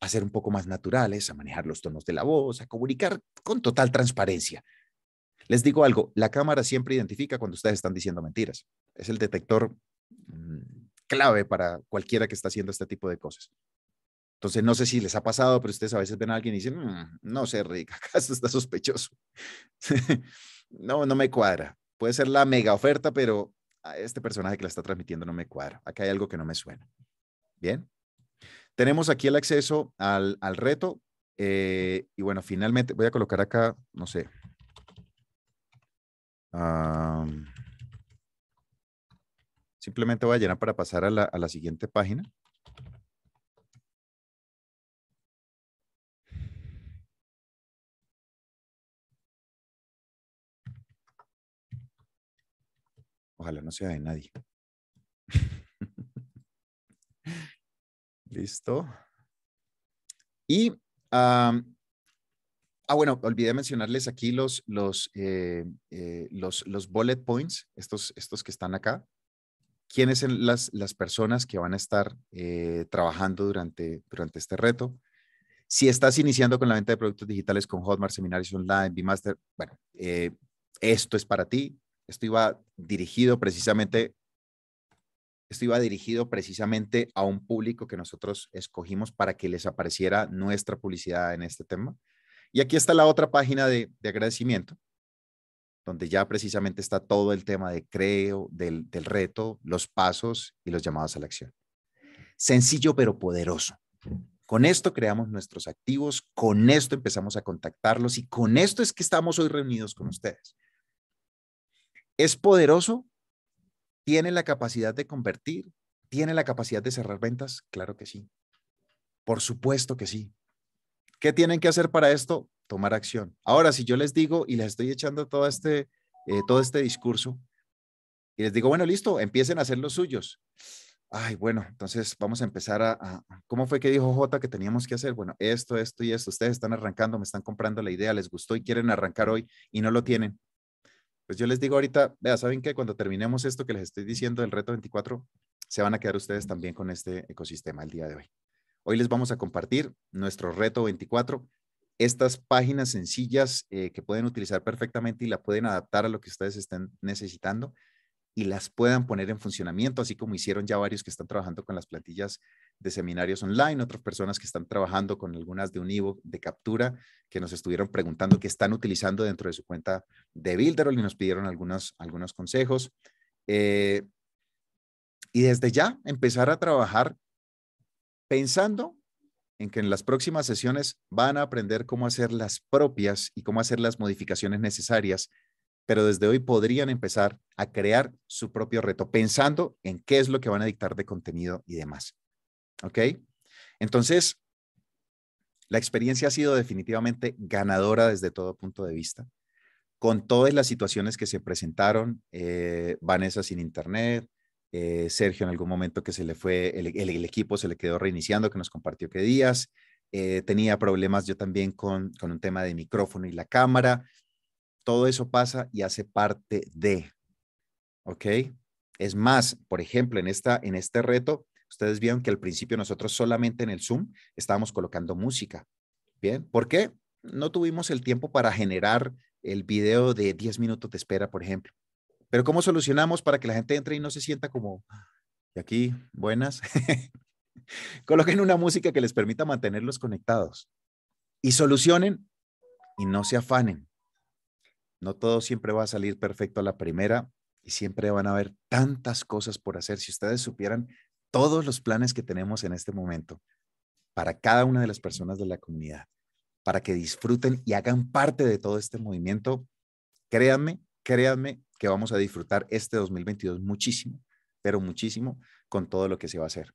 a ser un poco más naturales, a manejar los tonos de la voz, a comunicar con total transparencia. Les digo algo, la cámara siempre identifica cuando ustedes están diciendo mentiras. Es el detector mm, clave para cualquiera que está haciendo este tipo de cosas. Entonces, no sé si les ha pasado, pero ustedes a veces ven a alguien y dicen, mm, no sé, Rick, acá esto está sospechoso. no, no me cuadra. Puede ser la mega oferta, pero a este personaje que la está transmitiendo no me cuadra. Acá hay algo que no me suena. Bien, tenemos aquí el acceso al, reto. Eh, y bueno, finalmente voy a colocar acá, no sé. simplemente voy a llenar para pasar a la, a la siguiente página. Ojalá no sea de nadie. Listo. Y, ah, bueno, olvidé mencionarles aquí los, los, eh, eh, los, los bullet points, estos, estos que están acá. ¿Quiénes son las, las personas que van a estar eh, trabajando durante, durante este reto? Si estás iniciando con la venta de productos digitales con Hotmart, seminarios online, Bimaster, bueno, esto es para ti. Esto iba dirigido precisamente esto iba dirigido precisamente a un público que nosotros escogimos para que les apareciera nuestra publicidad en este tema. Y aquí está la otra página de, agradecimiento, donde ya precisamente está todo el tema de creo, del reto, los pasos y los llamados a la acción. Sencillo pero poderoso. Con esto creamos nuestros activos, con esto empezamos a contactarlos y con esto es que estamos hoy reunidos con ustedes. Es poderoso ¿Tiene la capacidad de convertir? ¿Tiene la capacidad de cerrar ventas? Claro que sí. Por supuesto que sí. ¿Qué tienen que hacer para esto? Tomar acción. Ahora, si yo les digo y les estoy echando todo este, eh, todo este discurso, y les digo, bueno, listo, empiecen a hacer los suyos. Ay, bueno, entonces vamos a empezar a, a, ¿Cómo fue que dijo Jota que teníamos que hacer? Bueno, esto, esto y esto. Ustedes están arrancando, me están comprando la idea, les gustó y quieren arrancar hoy y no lo tienen pues yo les digo ahorita, vea, ¿saben que Cuando terminemos esto que les estoy diciendo del reto 24, se van a quedar ustedes también con este ecosistema el día de hoy. Hoy les vamos a compartir nuestro reto 24, estas páginas sencillas eh, que pueden utilizar perfectamente y la pueden adaptar a lo que ustedes estén necesitando y las puedan poner en funcionamiento, así como hicieron ya varios que están trabajando con las plantillas de seminarios online, otras personas que están trabajando con algunas de un Univo de captura que nos estuvieron preguntando qué están utilizando dentro de su cuenta de Builderall y nos pidieron algunos, algunos consejos. Eh, y desde ya empezar a trabajar pensando en que en las próximas sesiones van a aprender cómo hacer las propias y cómo hacer las modificaciones necesarias, pero desde hoy podrían empezar a crear su propio reto pensando en qué es lo que van a dictar de contenido y demás. ¿Ok? Entonces, la experiencia ha sido definitivamente ganadora desde todo punto de vista. Con todas las situaciones que se presentaron, eh, Vanessa sin internet, eh, Sergio en algún momento que se le fue, el, equipo se le quedó reiniciando, que nos compartió que días. Eh, tenía problemas yo también con, con un tema de micrófono y la cámara. Todo eso pasa y hace parte de, ¿ok? Es más, por ejemplo, en, esta, en este reto, Ustedes vieron que al principio nosotros solamente en el Zoom estábamos colocando música. Bien, ¿por qué? No tuvimos el tiempo para generar el video de 10 minutos de espera, por ejemplo. Pero ¿cómo solucionamos para que la gente entre y no se sienta como, y aquí, buenas? Coloquen una música que les permita mantenerlos conectados y solucionen y no se afanen. No todo siempre va a salir perfecto a la primera y siempre van a haber tantas cosas por hacer. Si ustedes supieran todos los planes que tenemos en este momento para cada una de las personas de la comunidad, para que disfruten y hagan parte de todo este movimiento. Créanme, créanme que vamos a disfrutar este 2022 muchísimo, pero muchísimo con todo lo que se va a hacer.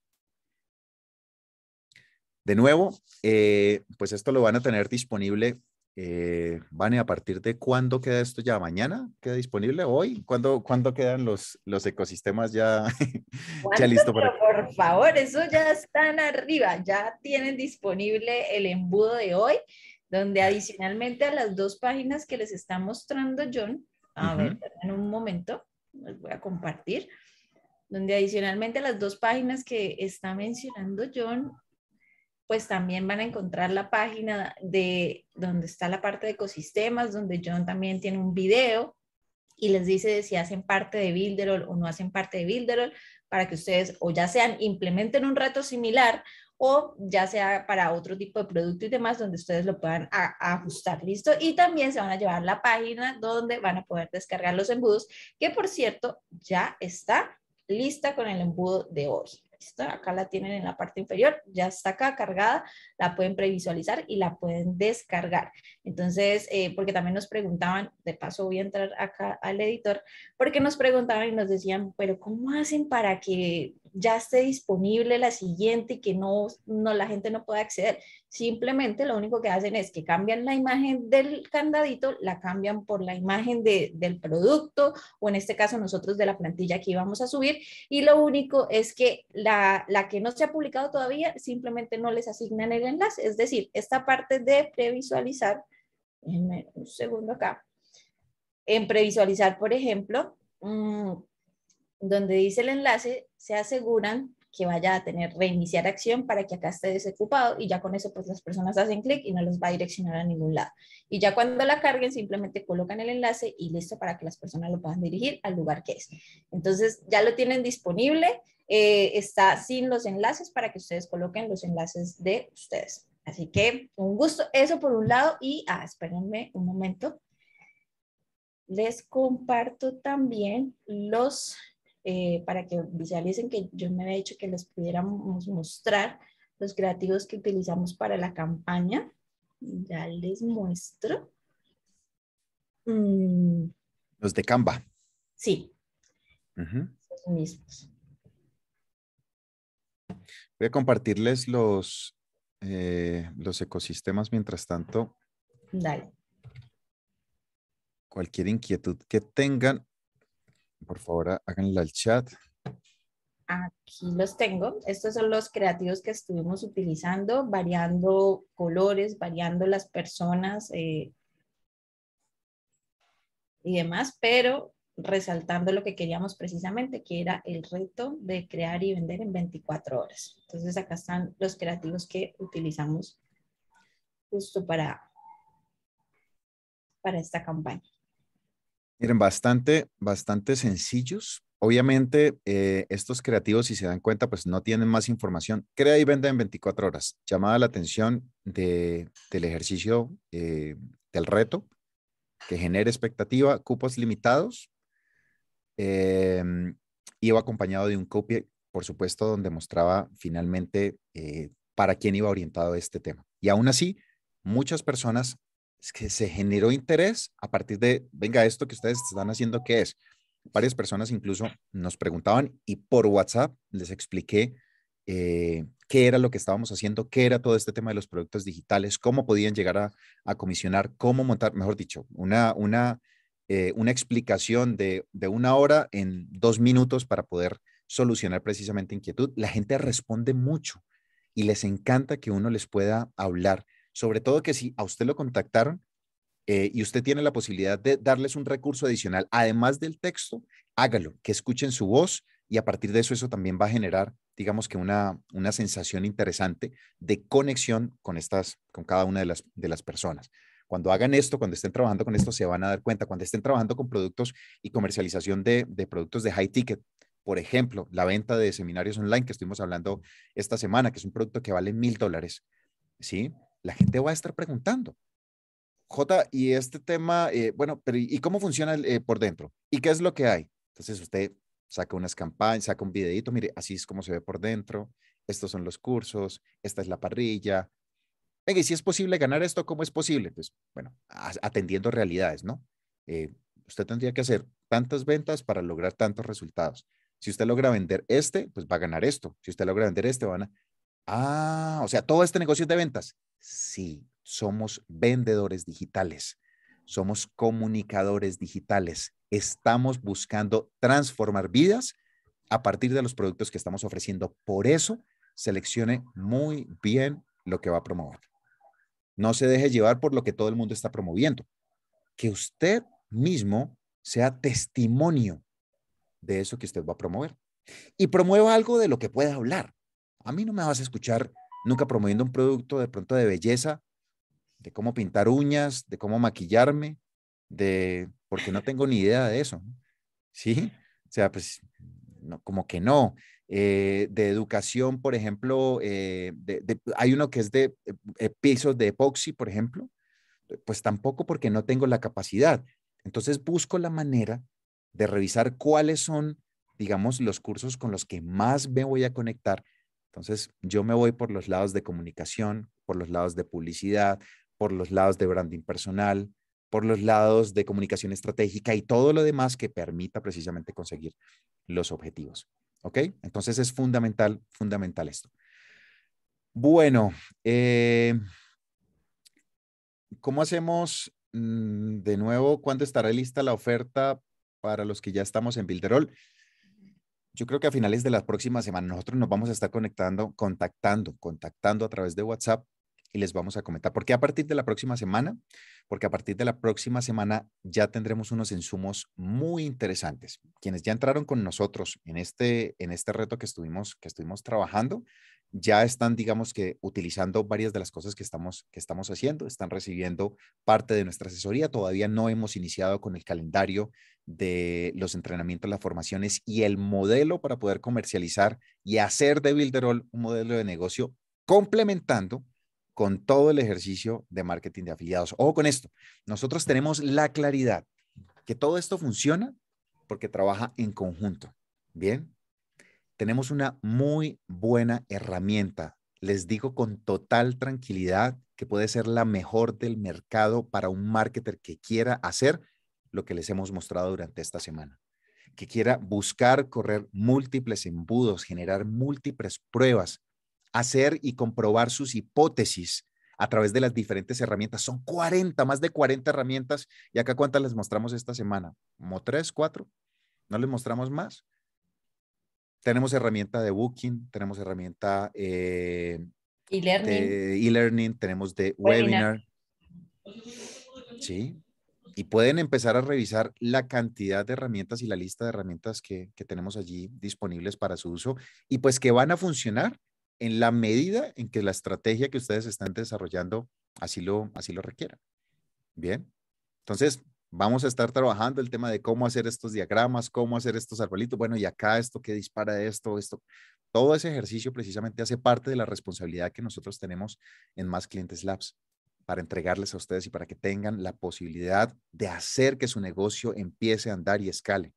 De nuevo, eh, pues esto lo van a tener disponible eh, Vane, ¿a partir de cuándo queda esto ya? ¿Mañana queda disponible? ¿Hoy? ¿Cuándo, ¿cuándo quedan los, los ecosistemas ya, ya listo por favor, eso ya están arriba, ya tienen disponible el embudo de hoy, donde adicionalmente a las dos páginas que les está mostrando John, a ver, en un momento, les voy a compartir, donde adicionalmente a las dos páginas que está mencionando John, pues también van a encontrar la página de donde está la parte de ecosistemas, donde John también tiene un video y les dice si hacen parte de Builderall o no hacen parte de Builderall para que ustedes o ya sean implementen un reto similar o ya sea para otro tipo de producto y demás donde ustedes lo puedan ajustar, ¿listo? Y también se van a llevar la página donde van a poder descargar los embudos, que por cierto ya está lista con el embudo de hoy. Acá la tienen en la parte inferior, ya está acá cargada, la pueden previsualizar y la pueden descargar. Entonces, eh, porque también nos preguntaban, de paso voy a entrar acá al editor, porque nos preguntaban y nos decían, pero ¿cómo hacen para que ya esté disponible la siguiente y que no, no la gente no pueda acceder. Simplemente lo único que hacen es que cambian la imagen del candadito, la cambian por la imagen del producto o en este caso nosotros de la plantilla que íbamos a subir y lo único es que la, que no se ha publicado todavía simplemente no les asignan el enlace. Es decir, esta parte de previsualizar, un segundo acá, en previsualizar, por ejemplo, mm, donde dice el enlace, se aseguran que vaya a tener reiniciar acción para que acá esté desocupado y ya con eso pues las personas hacen clic y no los va a direccionar a ningún lado. Y ya cuando la carguen simplemente colocan el enlace y listo para que las personas lo puedan dirigir al lugar que es. Entonces ya lo tienen disponible, eh, está sin los enlaces para que ustedes coloquen los enlaces de ustedes. Así que un gusto, eso por un lado y, ah, espérenme un momento. Les comparto también los eh, para que visualicen que yo me había dicho que les pudiéramos mostrar los creativos que utilizamos para la campaña. Ya les muestro. Mm. Los de Canva. Sí. Los mismos. Voy a compartirles los, eh, los ecosistemas mientras tanto. Dale. Cualquier inquietud que tengan, por favor, háganla al chat. Aquí los tengo. Estos son los creativos que estuvimos utilizando, variando colores, variando las personas eh, y demás, pero resaltando lo que queríamos precisamente, que era el reto de crear y vender en 24 horas. Entonces acá están los creativos que utilizamos justo para, para esta campaña. Miren, bastante, bastante sencillos. Obviamente, eh, estos creativos, si se dan cuenta, pues no tienen más información. Crea y venda en 24 horas. Llamada la atención de, del ejercicio eh, del reto, que genere expectativa, cupos limitados. Em, iba acompañado de un copy, por supuesto, donde mostraba finalmente eh, para quién iba orientado este tema. Y aún así, muchas personas es que se generó interés a partir de, venga, esto que ustedes están haciendo, ¿qué es? Varias personas incluso nos preguntaban y por WhatsApp les expliqué eh, qué era lo que estábamos haciendo, qué era todo este tema de los productos digitales, cómo podían llegar a, comisionar, cómo montar, mejor dicho, eh, una, explicación de, de una hora en dos minutos para poder solucionar precisamente inquietud. La gente responde mucho y les encanta que uno les pueda hablar sobre todo que si a usted lo contactaron eh, y usted tiene la posibilidad de darles un recurso adicional, además del texto, hágalo, que escuchen su voz y a partir de eso eso también va a generar, digamos que una, sensación interesante de conexión con estas, con cada una de las, personas. Cuando hagan esto, cuando estén trabajando con esto, se van a dar cuenta. Cuando estén trabajando con productos y comercialización de, de productos de high ticket, por ejemplo, la venta de seminarios online que estuvimos hablando esta semana, que es un producto que vale mil dólares, ¿sí? la gente va a estar preguntando. J, y este tema, eh, bueno, ¿y cómo funciona eh, por dentro? ¿Y qué es lo que hay? Entonces usted saca unas campañas, saca un videito, mire, así es como se ve por dentro, estos son los cursos, esta es la parrilla. Venga, y si es posible ganar esto, ¿cómo es posible? Pues, bueno, atendiendo realidades, ¿no? Eh, usted tendría que hacer tantas ventas para lograr tantos resultados. Si usted logra vender este, pues va a ganar esto. Si usted logra vender este, van a... Ah, o sea, todo este negocio de ventas. Sí, somos vendedores digitales, somos comunicadores digitales. Estamos buscando transformar vidas a partir de los productos que estamos ofreciendo. Por eso, seleccione muy bien lo que va a promover. No se deje llevar por lo que todo el mundo está promoviendo. Que usted mismo sea testimonio de eso que usted va a promover. Y promueva algo de lo que pueda hablar. A mí no me vas a escuchar nunca promoviendo un producto de pronto de belleza, de cómo pintar uñas, de cómo maquillarme, de porque no tengo ni idea de eso. ¿Sí? O sea, pues no, como que no. Eh, de educación, por ejemplo, eh, hay uno que es de eh, pisos de epoxi, por ejemplo, pues tampoco porque no tengo la capacidad. Entonces busco la manera de revisar cuáles son, digamos, los cursos con los que más me voy a conectar entonces, yo me voy por los lados de comunicación, por los lados de publicidad, por los lados de branding personal, por los lados de comunicación estratégica y todo lo demás que permita precisamente conseguir los objetivos. ¿Ok? Entonces es fundamental, fundamental esto. Bueno, eh, ¿cómo hacemos mm, de nuevo? ¿Cuándo estará lista la oferta para los que ya estamos en Bilderol? Yo creo que a finales de la próxima semana nosotros nos vamos a estar conectando, contactando, contactando a través de WhatsApp y les vamos a comentar. ¿Por qué a partir de la próxima semana? Porque a partir de la próxima semana ya tendremos unos insumos muy interesantes. Quienes ya entraron con nosotros en este, en este reto que estuvimos, que estuvimos trabajando, ya están, digamos que, utilizando varias de las cosas que estamos, que estamos haciendo, están recibiendo parte de nuestra asesoría. Todavía no hemos iniciado con el calendario de los entrenamientos, las formaciones y el modelo para poder comercializar y hacer de Builderall un modelo de negocio complementando con todo el ejercicio de marketing de afiliados. O con esto, nosotros tenemos la claridad que todo esto funciona porque trabaja en conjunto. Bien, tenemos una muy buena herramienta. Les digo con total tranquilidad que puede ser la mejor del mercado para un marketer que quiera hacer lo que les hemos mostrado durante esta semana, que quiera buscar correr múltiples embudos, generar múltiples pruebas, hacer y comprobar sus hipótesis a través de las diferentes herramientas. Son 40, más de 40 herramientas. ¿Y acá cuántas les mostramos esta semana? ¿Como tres, cuatro? ¿No les mostramos más? tenemos herramienta de Booking, tenemos herramienta eh, e-learning, tenemos de webinar. webinar. Sí, y pueden empezar a revisar la cantidad de herramientas y la lista de herramientas que, que, tenemos allí disponibles para su uso y pues que van a funcionar en la medida en que la estrategia que ustedes están desarrollando así lo, así lo requiera. Bien, entonces vamos a estar trabajando el tema de cómo hacer estos diagramas, cómo hacer estos arbolitos, bueno, y acá esto que dispara esto, esto. Todo ese ejercicio precisamente hace parte de la responsabilidad que nosotros tenemos en Más Clientes Labs para entregarles a ustedes y para que tengan la posibilidad de hacer que su negocio empiece a andar y escale.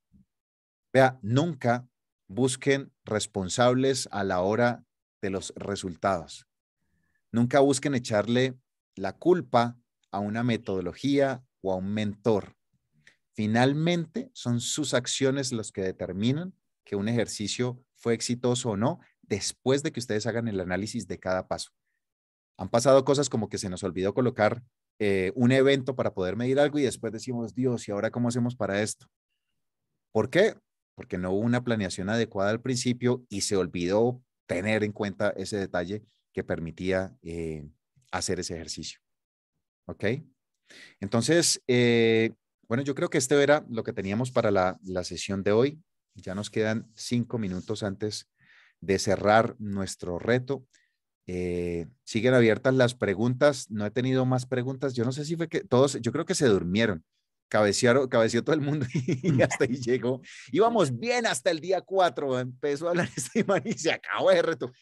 Vea, nunca busquen responsables a la hora de los resultados. Nunca busquen echarle la culpa a una metodología, o a un mentor. Finalmente, son sus acciones los que determinan que un ejercicio fue exitoso o no después de que ustedes hagan el análisis de cada paso. Han pasado cosas como que se nos olvidó colocar eh, un evento para poder medir algo y después decimos, Dios, ¿y ahora cómo hacemos para esto? ¿Por qué? Porque no hubo una planeación adecuada al principio y se olvidó tener en cuenta ese detalle que permitía eh, hacer ese ejercicio. ¿Ok? Entonces, eh, bueno, yo creo que este era lo que teníamos para la, sesión de hoy. Ya nos quedan cinco minutos antes de cerrar nuestro reto. Eh, siguen abiertas las preguntas. No he tenido más preguntas. Yo no sé si fue que todos, yo creo que se durmieron. Cabecearon, cabeció todo el mundo y hasta ahí llegó. Íbamos bien hasta el día 4. Empezó a hablar este y se acabó el reto.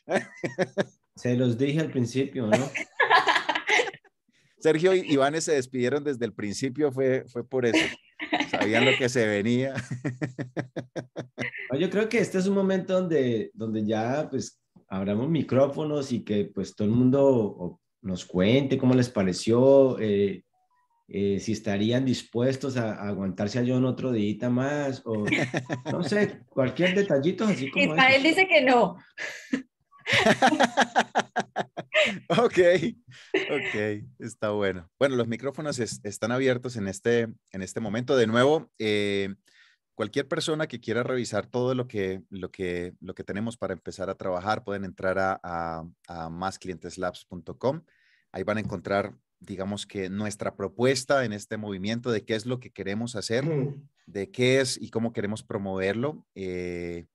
Se los dije al principio, ¿no? Sergio y Iván se despidieron desde el principio, fue, fue por eso. Sabían lo que se venía. Yo creo que este es un momento donde, donde ya pues abramos micrófonos y que pues todo el mundo nos cuente cómo les pareció, eh, eh, si estarían dispuestos a, aguantarse a John otro día más o no sé, cualquier detallito así como... dice que no. ok, ok, está bueno. Bueno, los micrófonos están abiertos en este, en este momento. De nuevo, eh, cualquier persona que quiera revisar todo lo que, lo que, lo que tenemos para empezar a trabajar, pueden entrar a, a, a másclienteslabs.com. Ahí van a encontrar, digamos que nuestra propuesta en este movimiento de qué es lo que queremos hacer, mm. de qué es y cómo queremos promoverlo. Eh,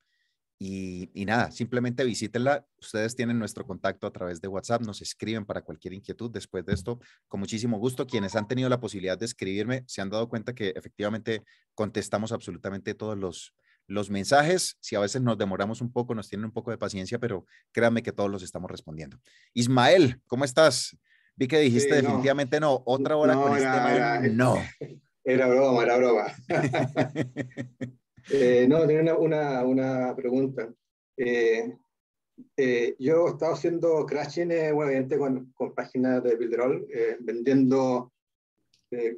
y, nada, simplemente visítenla. Ustedes tienen nuestro contacto a través de WhatsApp, nos escriben para cualquier inquietud después de esto. Con muchísimo gusto, quienes han tenido la posibilidad de escribirme se han dado cuenta que efectivamente contestamos absolutamente todos los, los mensajes. Si a veces nos demoramos un poco, nos tienen un poco de paciencia, pero créanme que todos los estamos respondiendo. Ismael, ¿cómo estás? Vi que dijiste definitivamente no, otra hora con este era, no. Era broma, era broma. Eh, no, tenía una, una, una pregunta. Eh, eh, yo he estado haciendo crashing, obviamente, con, con, páginas de Builderall, vendiendo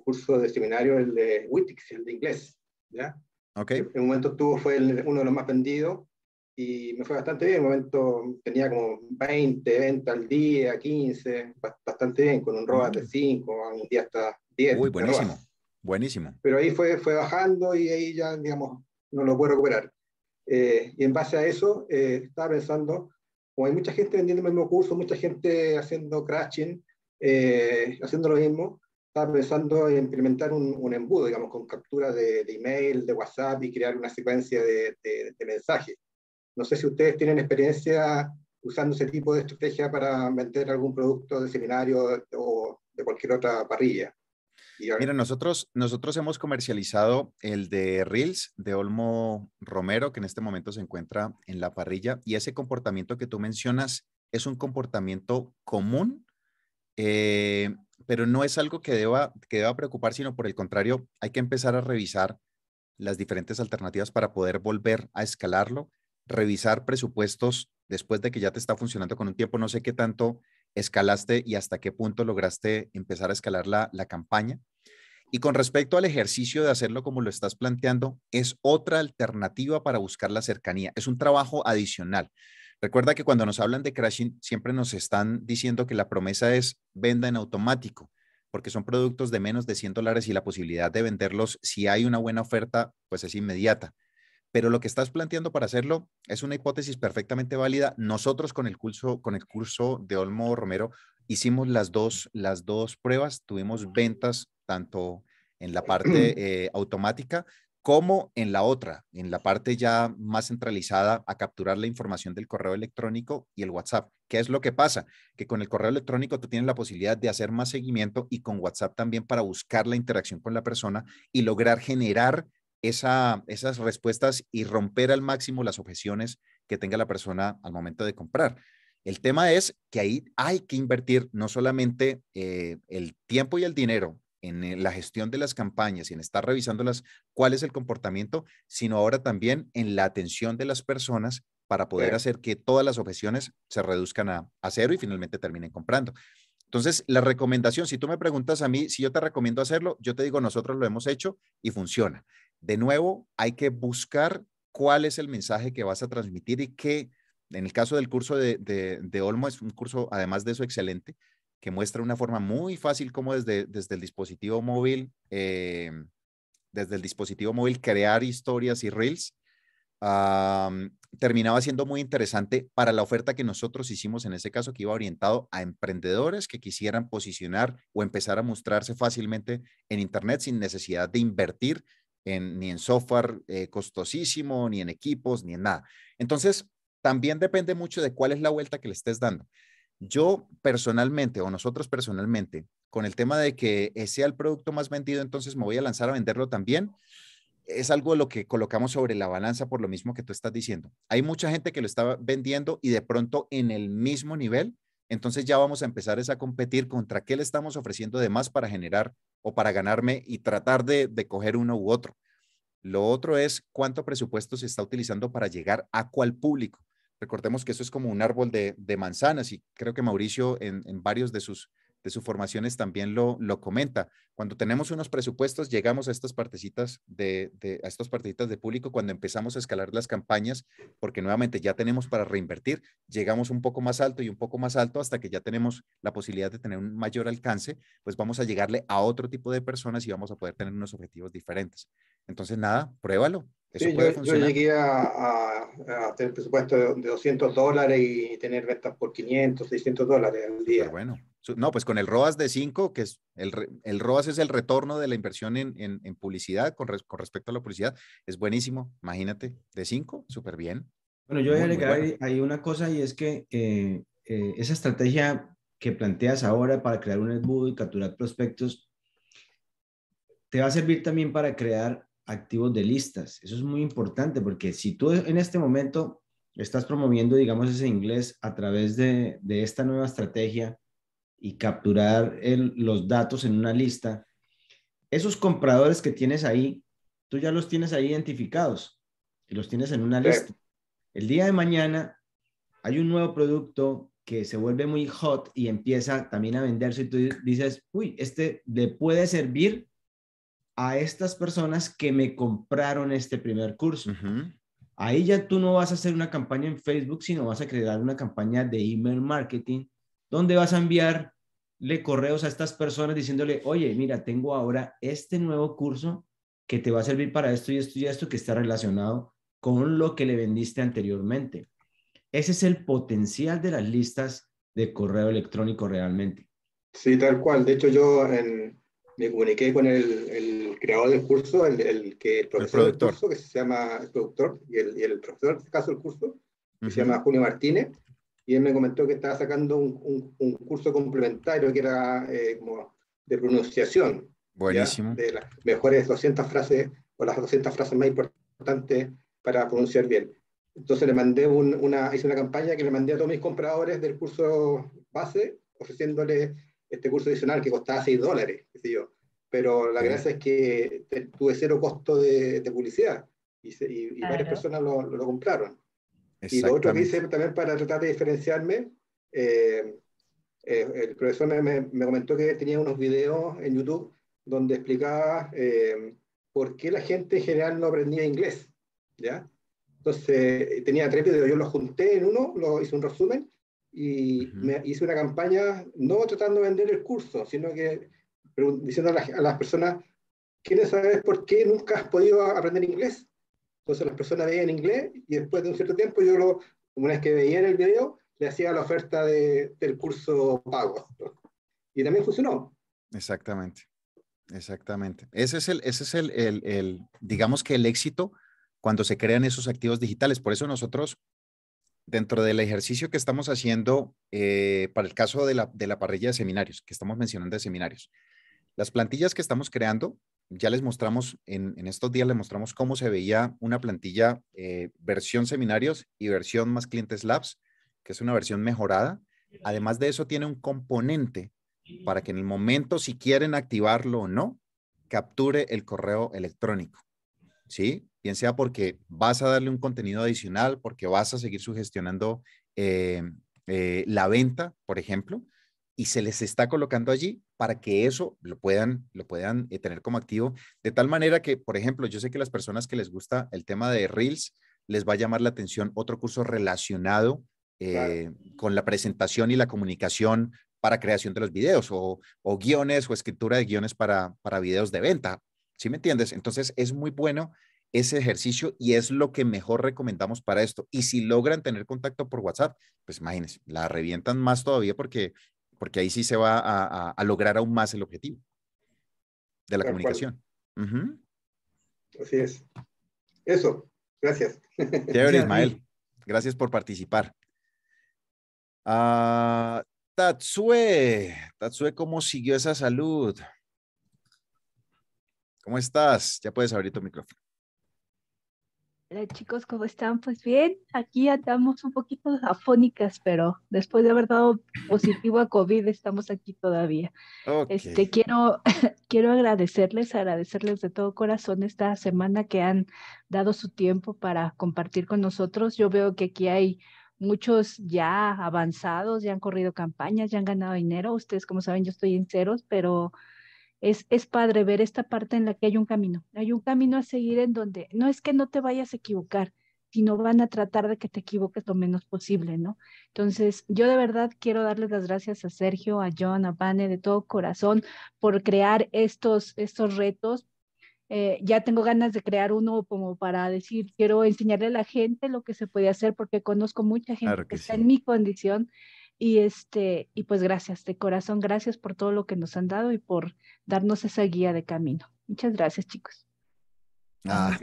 cursos de seminario, el de Wittix, el de inglés. ¿ya? Okay. En un momento tuvo fue uno de los más vendidos y me fue bastante bien. En un momento tenía como 20 ventas al día, 15, bastante bien, con un ROAS de 5, mm. un día hasta 10. Uy, buenísimo. Buenísimo. Pero ahí fue, fue bajando y ahí ya, digamos, no lo puedo recuperar. Eh, y en base a eso, eh, estaba pensando, como hay mucha gente vendiendo el mismo curso, mucha gente haciendo crashing, eh, haciendo lo mismo, estaba pensando en implementar un, embudo, digamos, con captura de, email, de WhatsApp y crear una secuencia de, de mensajes. No sé si ustedes tienen experiencia usando ese tipo de estrategia para vender algún producto de seminario o de cualquier otra parrilla. Mira, nosotros, nosotros hemos comercializado el de Reels de Olmo Romero, que en este momento se encuentra en la parrilla, y ese comportamiento que tú mencionas es un comportamiento común, eh, pero no es algo que deba, que deba preocupar, sino por el contrario, hay que empezar a revisar las diferentes alternativas para poder volver a escalarlo, revisar presupuestos después de que ya te está funcionando con un tiempo, no sé qué tanto escalaste y hasta qué punto lograste empezar a escalar la, campaña. Y con respecto al ejercicio de hacerlo como lo estás planteando, es otra alternativa para buscar la cercanía. Es un trabajo adicional. Recuerda que cuando nos hablan de crashing, siempre nos están diciendo que la promesa es venda en automático, porque son productos de menos de 100 dólares y la posibilidad de venderlos, si hay una buena oferta, pues es inmediata pero lo que estás planteando para hacerlo es una hipótesis perfectamente válida. Nosotros con el curso, con el curso de Olmo Romero hicimos las dos, las dos pruebas, tuvimos ventas tanto en la parte eh, automática como en la otra, en la parte ya más centralizada a capturar la información del correo electrónico y el WhatsApp. ¿Qué es lo que pasa? Que con el correo electrónico tú tienes la posibilidad de hacer más seguimiento y con WhatsApp también para buscar la interacción con la persona y lograr generar esas respuestas y romper al máximo las objeciones que tenga la persona al momento de comprar. El tema es que ahí hay que invertir no solamente eh, el tiempo y el dinero en eh, la gestión de las campañas y en estar revisándolas cuál es el comportamiento, sino ahora también en la atención de las personas para poder hacer que todas las objeciones se reduzcan a cero y finalmente terminen comprando. Entonces, la recomendación, si tú me preguntas a mí si yo te recomiendo hacerlo, yo te digo, nosotros lo hemos hecho y funciona de nuevo, hay que buscar cuál es el mensaje que vas a transmitir y que, en el caso del curso de, Olmo, es un curso, además de eso, excelente, que muestra una forma muy fácil como desde, desde el dispositivo móvil, eh, desde el dispositivo móvil crear historias y reels. terminaba siendo muy interesante para la oferta que nosotros hicimos en ese caso, que iba orientado a emprendedores que quisieran posicionar o empezar a mostrarse fácilmente en Internet sin necesidad de invertir ni en software eh, costosísimo, ni en equipos, ni en nada. Entonces, también depende mucho de cuál es la vuelta que le estés dando. Yo personalmente, o nosotros personalmente, con el tema de que sea el producto más vendido, entonces me voy a lanzar a venderlo también, es algo lo que colocamos sobre la balanza por lo mismo que tú estás diciendo. Hay mucha gente que lo está vendiendo y de pronto en el mismo nivel entonces ya vamos a empezar es a competir contra qué le estamos ofreciendo de más para generar o para ganarme y tratar de, coger uno u otro. Lo otro es cuánto presupuesto se está utilizando para llegar a cuál público. Recordemos que eso es como un árbol de, manzanas y creo que Mauricio en varios de sus de sus formaciones también lo, lo comenta. Cuando tenemos unos presupuestos, llegamos a estas partecitas de, estas partecitas de público, cuando empezamos a escalar las campañas, porque nuevamente ya tenemos para reinvertir, llegamos un poco más alto y un poco más alto hasta que ya tenemos la posibilidad de tener un mayor alcance, pues vamos a llegarle a otro tipo de personas y vamos a poder tener unos objetivos diferentes. Entonces, nada, pruébalo. Eso puede funcionar. yo, llegué a, tener presupuesto de 200 dólares y tener ventas por 500, 600 dólares al día. bueno, no, pues con el ROAS de 5, que es el, ROAS es el retorno de la inversión en, publicidad con, respecto a la publicidad, es buenísimo, imagínate, de 5, súper bien. Bueno, yo voy a agregar ahí una cosa y es que eh, esa estrategia que planteas ahora para crear un embudo y capturar prospectos, te va a servir también para crear activos de listas. Eso es muy importante porque si tú en este momento estás promoviendo, digamos, ese inglés a través de esta nueva estrategia, y capturar los datos en una lista, esos compradores que tienes ahí, tú ya los tienes ahí identificados y los tienes en una lista. El día de mañana hay un nuevo producto que se vuelve muy hot y empieza también a venderse y tú dices, uy, este le puede servir a estas personas que me compraron este primer curso. Ahí ya tú no vas a hacer una campaña en Facebook, sino vas a crear una campaña de email marketing ¿Dónde vas a enviarle correos a estas personas diciéndole, oye, mira, tengo ahora este nuevo curso que te va a servir para esto y esto y esto que está relacionado con lo que le vendiste anteriormente. Ese es el potencial de las listas de correo electrónico realmente. Sí, tal cual. De hecho, yo me comuniqué con el, creador del curso, el, que el profesor del curso, que se llama el productor, y el, profesor, en este caso, el curso, que se llama Julio Martínez y él me comentó que estaba sacando un, curso complementario que era eh, como de pronunciación. Buenísimo. De las mejores 200 frases o las 200 frases más importantes para pronunciar bien. Entonces le mandé una, hice una campaña que le mandé a todos mis compradores del curso base, ofreciéndole este curso adicional que costaba 6 dólares, yo. Pero la gracia es que tuve cero costo de, publicidad y, varias personas lo compraron. Y lo otro que hice también para tratar de diferenciarme, eh, eh, el profesor me, comentó que tenía unos videos en YouTube donde explicaba eh, por qué la gente en general no aprendía inglés. ¿ya? Entonces, tenía tres yo los junté en uno, lo hice un resumen y me hice una campaña no tratando de vender el curso, sino que diciendo a las, personas, ¿quieres saber por qué nunca has podido aprender inglés? Entonces las personas en inglés y después de un cierto tiempo yo lo, una vez que en el video, le hacía la oferta de, del curso pago. Y también funcionó. Exactamente, exactamente. Ese es el, ese es el, el, el digamos que el éxito cuando se crean esos activos digitales. Por eso nosotros, dentro del ejercicio que estamos haciendo eh, para el caso de la, de la parrilla de seminarios, que estamos mencionando de seminarios, las plantillas que estamos creando ya les mostramos, en, estos días les mostramos cómo se veía una plantilla eh, versión seminarios y versión más clientes labs, que es una versión mejorada. Además de eso, tiene un componente para que en el momento, si quieren activarlo o no, capture el correo electrónico. ¿Sí? Bien sea porque vas a darle un contenido adicional, porque vas a seguir sugestionando eh, eh, la venta, por ejemplo, y se les está colocando allí para que eso lo puedan, lo puedan eh, tener como activo, de tal manera que, por ejemplo, yo sé que las personas que les gusta el tema de Reels, les va a llamar la atención otro curso relacionado eh, con la presentación y la comunicación para creación de los videos o, guiones o escritura de guiones para, para videos de venta. ¿Sí me entiendes? Entonces es muy bueno ese ejercicio y es lo que mejor recomendamos para esto. Y si logran tener contacto por WhatsApp, pues imagínense, la revientan más todavía porque porque ahí sí se va a, lograr aún más el objetivo de la comunicación. Así es. Eso, gracias. Chévere, Ismael. Gracias por participar. Ah, Tatsue, Tatsue, ¿cómo siguió esa salud? ¿Cómo estás? Ya puedes abrir tu micrófono. Hola chicos, ¿cómo están? Pues bien, aquí andamos un poquito afónicas, pero después de haber dado positivo a COVID, estamos aquí todavía. Este, quiero, quiero agradecerles, agradecerles de todo corazón esta semana que han dado su tiempo para compartir con nosotros. Yo veo que aquí hay muchos ya avanzados, ya han corrido campañas, ya han ganado dinero. Ustedes, como saben, yo estoy en ceros, pero es, padre ver esta parte en la que hay un camino. Hay un camino a seguir en donde no es que no te vayas a equivocar, sino van a tratar de que te equivoques lo menos posible, ¿no? Entonces, yo de verdad quiero darles las gracias a Sergio, a John, a Pane de todo corazón por crear estos, estos retos. Eh, ya tengo ganas de crear uno como para decir, quiero enseñarle a la gente lo que se puede hacer porque conozco mucha gente que, está en mi condición y este, y pues gracias de corazón, gracias por todo lo que nos han dado y por darnos esa guía de camino. Muchas gracias, chicos. Ah,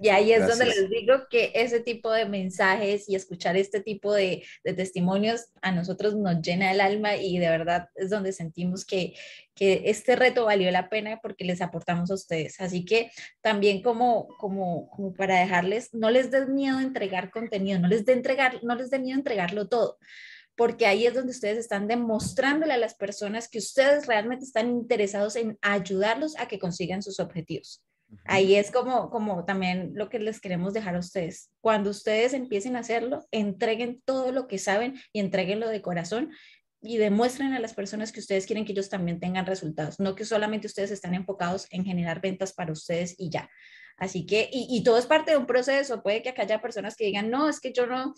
y ahí es donde les digo que ese tipo de mensajes y escuchar este tipo de, testimonios a nosotros nos llena el alma y de verdad es donde sentimos que, este reto valió la pena porque les aportamos a ustedes. Así que también como, para dejarles, no les des miedo entregar contenido, no les dé entregar, no les dé miedo entregarlo todo porque ahí es donde ustedes están demostrándole a las personas que ustedes realmente están interesados en ayudarlos a que consigan sus objetivos. Ahí es como, como también lo que les queremos dejar a ustedes. Cuando ustedes empiecen a hacerlo, entreguen todo lo que saben y entreguenlo de corazón y demuestren a las personas que ustedes quieren que ellos también tengan resultados, no que solamente ustedes están enfocados en generar ventas para ustedes y ya. Así que, y, y todo es parte de un proceso, puede que acá haya personas que digan, no, es que yo no,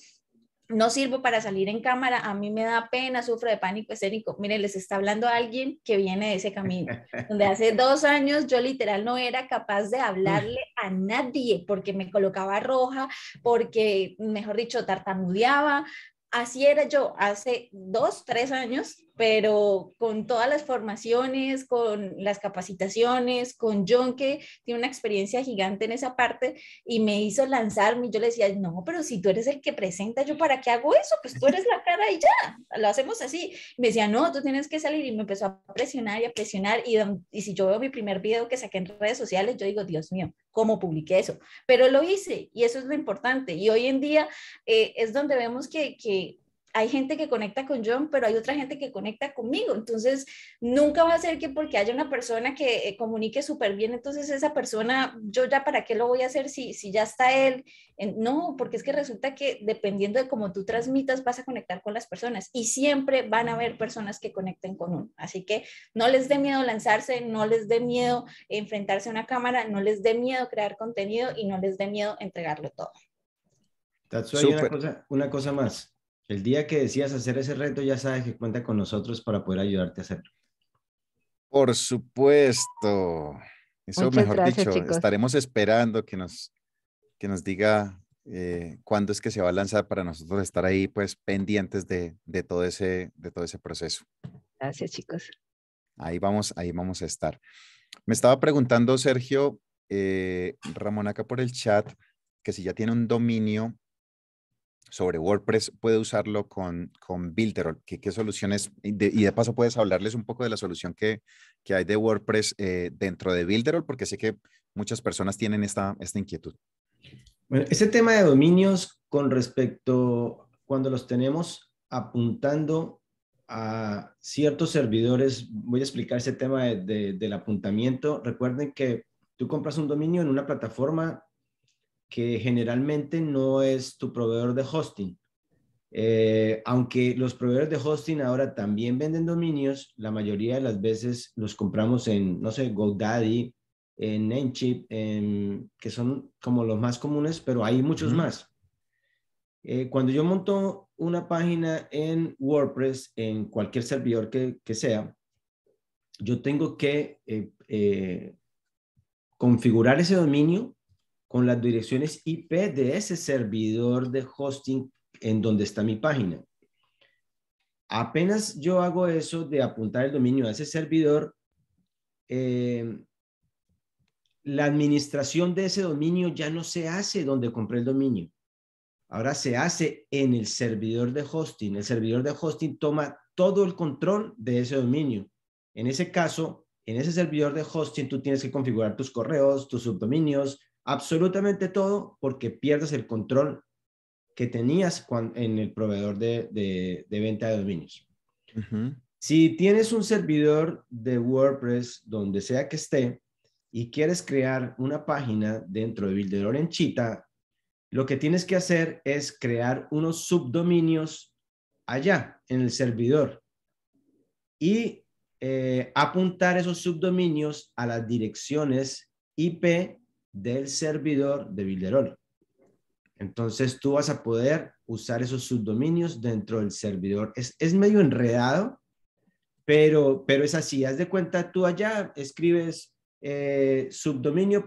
no sirvo para salir en cámara, a mí me da pena, sufro de pánico escénico. Miren, les está hablando alguien que viene de ese camino, donde hace dos años yo literal no era capaz de hablarle a nadie porque me colocaba roja, porque, mejor dicho, tartamudeaba. Así era yo hace dos, tres años pero con todas las formaciones, con las capacitaciones, con John, que tiene una experiencia gigante en esa parte, y me hizo lanzarme, y yo le decía, no, pero si tú eres el que presenta, ¿yo para qué hago eso? Pues tú eres la cara y ya, lo hacemos así. me decía, no, tú tienes que salir, y me empezó a presionar y a presionar, y, y si yo veo mi primer video que saqué en redes sociales, yo digo, Dios mío, ¿cómo publiqué eso? Pero lo hice, y eso es lo importante, y hoy en día eh, es donde vemos que, que hay gente que conecta con John, pero hay otra gente que conecta conmigo. Entonces, nunca va a ser que porque haya una persona que eh, comunique súper bien, entonces esa persona, yo ya para qué lo voy a hacer si, si ya está él. No, porque es que resulta que dependiendo de cómo tú transmitas, vas a conectar con las personas y siempre van a haber personas que conecten con uno. Así que no les dé miedo lanzarse, no les dé miedo enfrentarse a una cámara, no les dé miedo crear contenido y no les dé miedo entregarlo todo. una cosa, una cosa más. El día que decidas hacer ese reto, ya sabes que cuenta con nosotros para poder ayudarte a hacerlo. Por supuesto. Eso, mejor dicho, estaremos esperando que nos, que nos diga eh, cuándo es que se va a lanzar para nosotros estar ahí, pues, pendientes de, todo, ese, de todo ese proceso. Gracias, chicos. Ahí vamos, ahí vamos a estar. Me estaba preguntando, Sergio, eh, Ramón, acá por el chat, que si ya tiene un dominio sobre WordPress puede usarlo con, con Builderall. ¿Qué, soluciones? Y de, paso puedes hablarles un poco de la solución que, hay de WordPress eh, dentro de Builderall, porque sé que muchas personas tienen esta, esta inquietud. Bueno, ese tema de dominios con respecto cuando los tenemos apuntando a ciertos servidores, voy a explicar ese tema del apuntamiento. Recuerden que tú compras un dominio en una plataforma que generalmente no es tu proveedor de hosting. Eh, aunque los proveedores de hosting ahora también venden dominios, la mayoría de las veces los compramos en, no sé, GoDaddy, en Namecheap, que son como los más comunes, pero hay muchos más. Eh, cuando yo monto una página en WordPress, en cualquier servidor que, sea, yo tengo que eh, configurar ese dominio con las direcciones IP de ese servidor de hosting en donde está mi página. Apenas yo hago eso de apuntar el dominio a ese servidor, eh, la administración de ese dominio ya no se hace donde compré el dominio. Ahora se hace en el servidor de hosting. El servidor de hosting toma todo el control de ese dominio. En ese caso, en ese servidor de hosting tú tienes que configurar tus correos, tus subdominios, absolutamente todo porque pierdes el control que tenías en el proveedor de, venta de dominios. Si tienes un servidor de WordPress donde sea que esté y quieres crear una página dentro de Builder en lo que tienes que hacer es crear unos subdominios allá en el servidor y eh, apuntar esos subdominios a las direcciones IP del servidor de bilderol, Entonces tú vas a poder usar esos subdominios dentro del servidor. Es, medio enredado, pero, pero es así. Haz de cuenta, tú allá escribes eh, subdominio.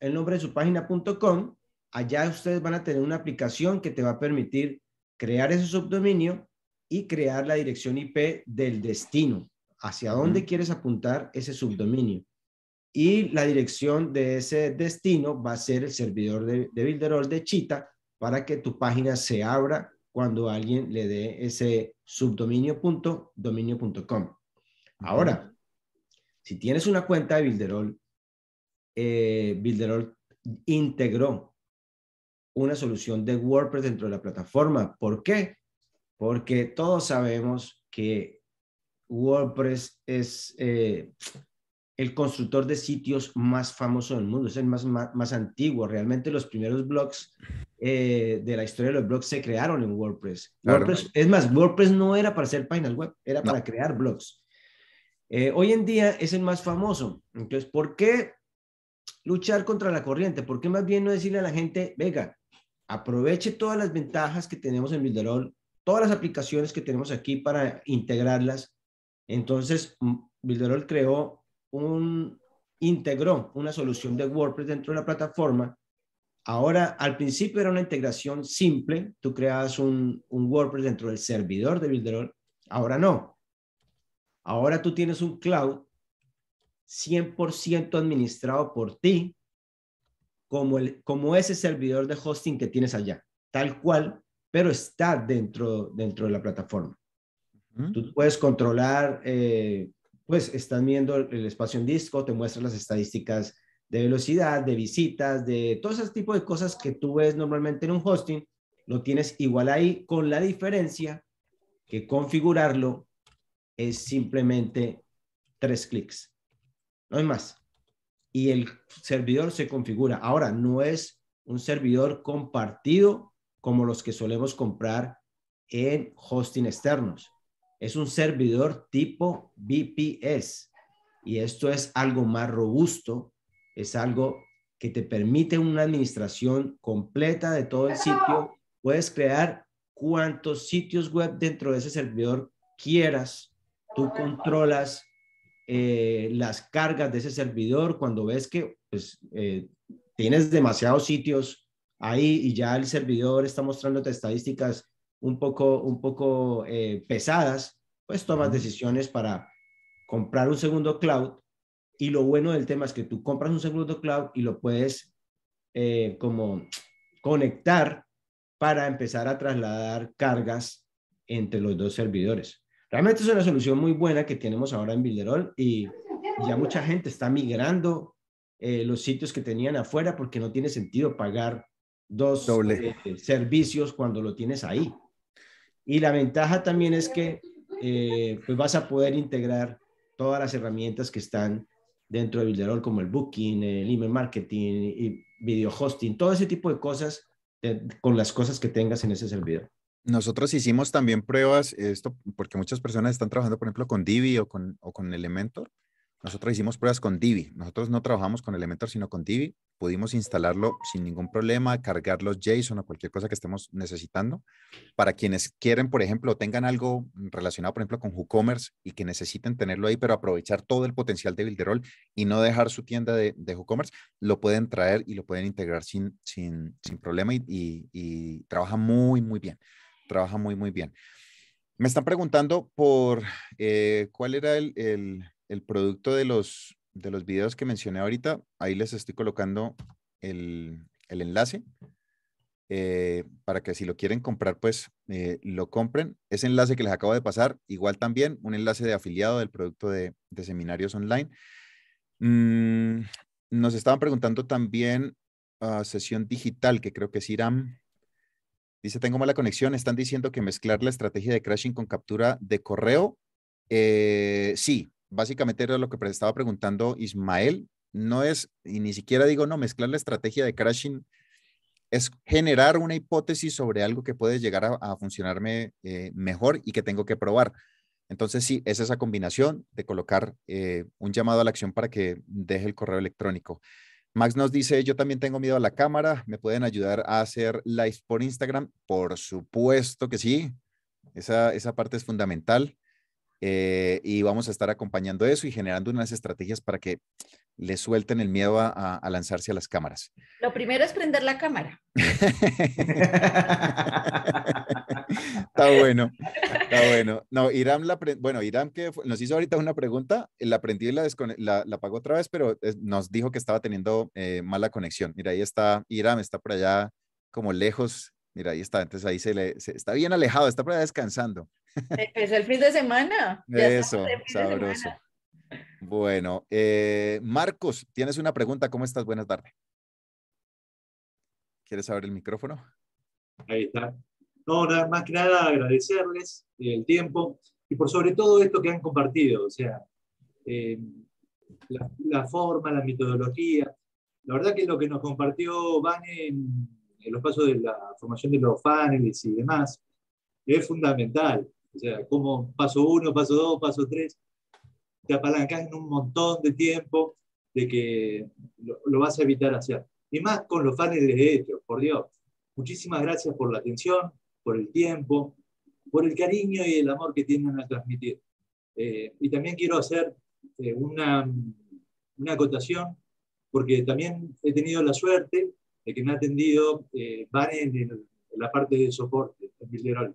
el nombre de su página.com. Allá ustedes van a tener una aplicación que te va a permitir crear ese subdominio y crear la dirección IP del destino. ¿Hacia dónde quieres apuntar ese subdominio? y la dirección de ese destino va a ser el servidor de, de de Chita para que tu página se abra cuando alguien le dé ese subdominio.dominio.com. Ahora, si tienes una cuenta de Builderall, eh, integró una solución de WordPress dentro de la plataforma. ¿Por qué? Porque todos sabemos que WordPress es, eh, el constructor de sitios más famoso del mundo, es el más, más, antiguo. Realmente los primeros blogs eh, de la historia de los blogs se crearon en WordPress. Es más, WordPress no era para hacer páginas web, era para crear blogs. Eh, hoy en día es el más famoso. Entonces, ¿por qué luchar contra la corriente? ¿Por qué más bien no decirle a la gente, venga, aproveche todas las ventajas que tenemos en Builderall, todas las aplicaciones que tenemos aquí para integrarlas? Entonces, mm, Builderall creó un, integró una solución de WordPress dentro de la plataforma. Ahora, al principio era una integración simple, tú creabas un, un WordPress dentro del servidor de Builderall, ahora no. Ahora tú tienes un cloud 100% administrado por ti, como, el, como ese servidor de hosting que tienes allá, tal cual, pero está dentro, dentro de la plataforma. Tú puedes controlar eh, pues estás viendo el espacio en disco, te muestra las estadísticas de velocidad, de visitas, de todo ese tipo de cosas que tú ves normalmente en un hosting, lo tienes igual ahí, con la diferencia que configurarlo es simplemente tres clics. No hay más. Y el servidor se configura. Ahora, no es un servidor compartido como los que solemos comprar en hosting externos es un servidor tipo VPS y esto es algo más robusto, es algo que te permite una administración completa de todo el sitio. Puedes crear cuantos sitios web dentro de ese servidor quieras. Tú controlas eh, las cargas de ese servidor cuando ves que pues, eh, tienes demasiados sitios ahí y ya el servidor está mostrándote estadísticas un poco, un poco eh, pesadas, pues tomas decisiones para comprar un segundo cloud y lo bueno del tema es que tú compras un segundo cloud y lo puedes eh, como conectar para empezar a trasladar cargas entre los dos servidores. Realmente es una solución muy buena que tenemos ahora en Builderall y ya mucha gente está migrando eh, los sitios que tenían afuera porque no tiene sentido pagar dos servicios cuando lo tienes ahí. Y la ventaja también es que eh, pues vas a poder integrar todas las herramientas que están dentro de Builderall, como el booking, el email marketing, y video hosting, todo ese tipo de cosas eh, con las cosas que tengas en ese servidor. Nosotros hicimos también pruebas, esto porque muchas personas están trabajando, por ejemplo, con Divi o con, o con Elementor, nosotros hicimos pruebas con Divi. Nosotros no trabajamos con Elementor, sino con Divi. Pudimos instalarlo sin ningún problema, cargar los JSON o cualquier cosa que estemos necesitando. Para quienes quieren, por ejemplo, tengan algo relacionado, por ejemplo, con WooCommerce y que necesiten tenerlo ahí, pero aprovechar todo el potencial de Builderall y no dejar su tienda de, WooCommerce, lo pueden traer y lo pueden integrar sin, sin, sin problema y, y, trabaja muy, muy bien. Trabaja muy, muy bien. Me están preguntando por eh, cuál era el, el el producto de los, de los videos que mencioné ahorita, ahí les estoy colocando el, enlace eh, para que si lo quieren comprar, pues eh, lo compren. Ese enlace que les acabo de pasar, igual también un enlace de afiliado del producto de, seminarios online. Mm, nos estaban preguntando también a ah, sesión digital, que creo que es IRAM. Dice, tengo mala conexión. Están diciendo que mezclar la estrategia de crashing con captura de correo. Eh, sí, básicamente era lo que estaba preguntando Ismael, no es, y ni siquiera digo, no, mezclar la estrategia de crashing es generar una hipótesis sobre algo que puede llegar a, funcionarme eh, mejor y que tengo que probar. Entonces, sí, es esa combinación de colocar eh, un llamado a la acción para que deje el correo electrónico. Max nos dice, yo también tengo miedo a la cámara, ¿me pueden ayudar a hacer live por Instagram? Por supuesto que sí, esa, esa parte es fundamental. Eh, y vamos a estar acompañando eso y generando unas estrategias para que le suelten el miedo a, lanzarse a las cámaras. Lo primero es prender la cámara. está bueno, está bueno. No, Iram, la bueno, Iram que nos hizo ahorita una pregunta, la aprendí y la, la, pagó otra vez, pero nos dijo que estaba teniendo eh, mala conexión. Mira, ahí está Iram, está por allá como lejos. Mira, ahí está, entonces ahí se le está bien alejado, está por allá descansando es el fin de semana. Eso, sabroso. Bueno, eh, Marcos, tienes una pregunta. ¿Cómo estás? Buenas tardes. ¿Quieres abrir el micrófono? Ahí está. No, nada más que nada agradecerles el tiempo y por sobre todo esto que han compartido, o sea, eh, la, forma, la metodología. La verdad que lo que nos compartió Van en, los pasos de la formación de los paneles y demás es fundamental. O sea, como paso uno, paso dos, paso tres, te apalancas en un montón de tiempo de que lo, vas a evitar hacer. Y más con los fans de hecho por Dios. Muchísimas gracias por la atención, por el tiempo, por el cariño y el amor que tienen a transmitir. Eh, y también quiero hacer eh, una, una acotación, porque también he tenido la suerte de que me ha atendido eh, en, la parte de soporte, en Bilderol.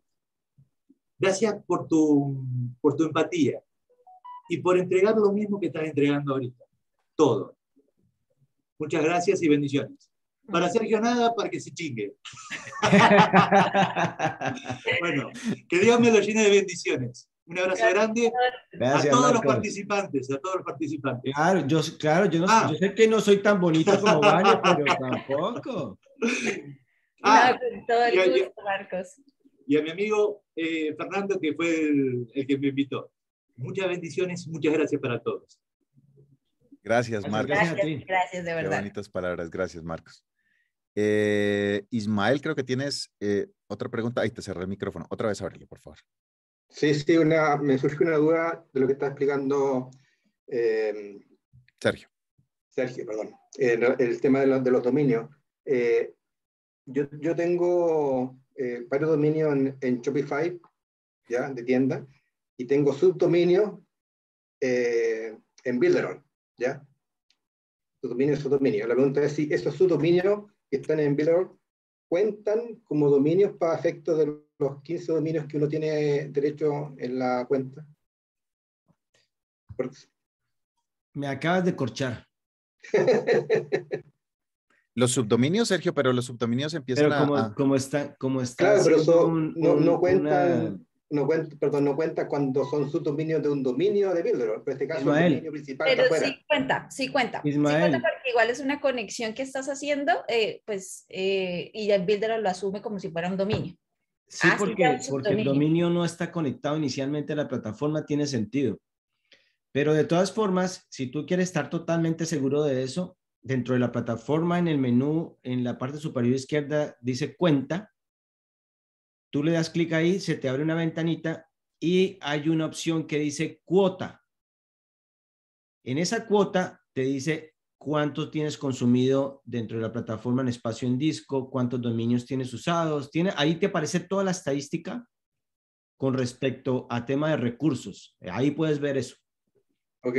Gracias por tu, por tu empatía y por entregar lo mismo que estás entregando ahorita. Todo. Muchas gracias y bendiciones. Para Sergio nada, para que se chingue. bueno, que Dios me lo llene de bendiciones. Un abrazo grande a todos los participantes, a todos los participantes. Claro, yo, claro, yo, no, ah. yo sé que no soy tan bonito como varios, pero tampoco. Ah. no, con todo el gusto, Marcos y a mi amigo eh, Fernando, que fue el, que me invitó. Muchas bendiciones, muchas gracias para todos. Gracias, Marcos. Gracias, gracias de verdad. Qué bonitas palabras, gracias, Marcos. Eh, Ismael, creo que tienes eh, otra pregunta. Ahí te cerré el micrófono. Otra vez, ábrelo, por favor. Sí, sí, una, me surge una duda de lo que está explicando Sergio. Sergio, perdón. El, tema de, de los dominios. Yo, yo, tengo eh, varios dominios en, Shopify, ¿ya? De tienda, y tengo subdominio eh, en Builderon, ¿ya? Subdominio subdominio. La pregunta es si esos subdominios que están en Builderall cuentan como dominios para efectos de los 15 dominios que uno tiene derecho en la cuenta. Me acabas de corchar. Los subdominios, Sergio, pero los subdominios empiezan como, a... Como está, como está claro, pero eso no, no, cuenta, no, cuenta, perdón, no cuenta cuando son subdominios de un dominio de Builder, pero en este caso dominio principal Pero sí cuenta, sí cuenta. Sí cuenta porque igual es una conexión que estás haciendo, eh, pues, eh, y ya el Builder lo asume como si fuera un dominio. Sí, porque, ah, sí porque el dominio no está conectado inicialmente a la plataforma, tiene sentido. Pero de todas formas, si tú quieres estar totalmente seguro de eso, dentro de la plataforma, en el menú, en la parte superior izquierda, dice cuenta. Tú le das clic ahí, se te abre una ventanita y hay una opción que dice cuota. En esa cuota te dice cuánto tienes consumido dentro de la plataforma en espacio en disco, cuántos dominios tienes usados. Tiene, ahí te aparece toda la estadística con respecto a tema de recursos. Ahí puedes ver eso. Ok,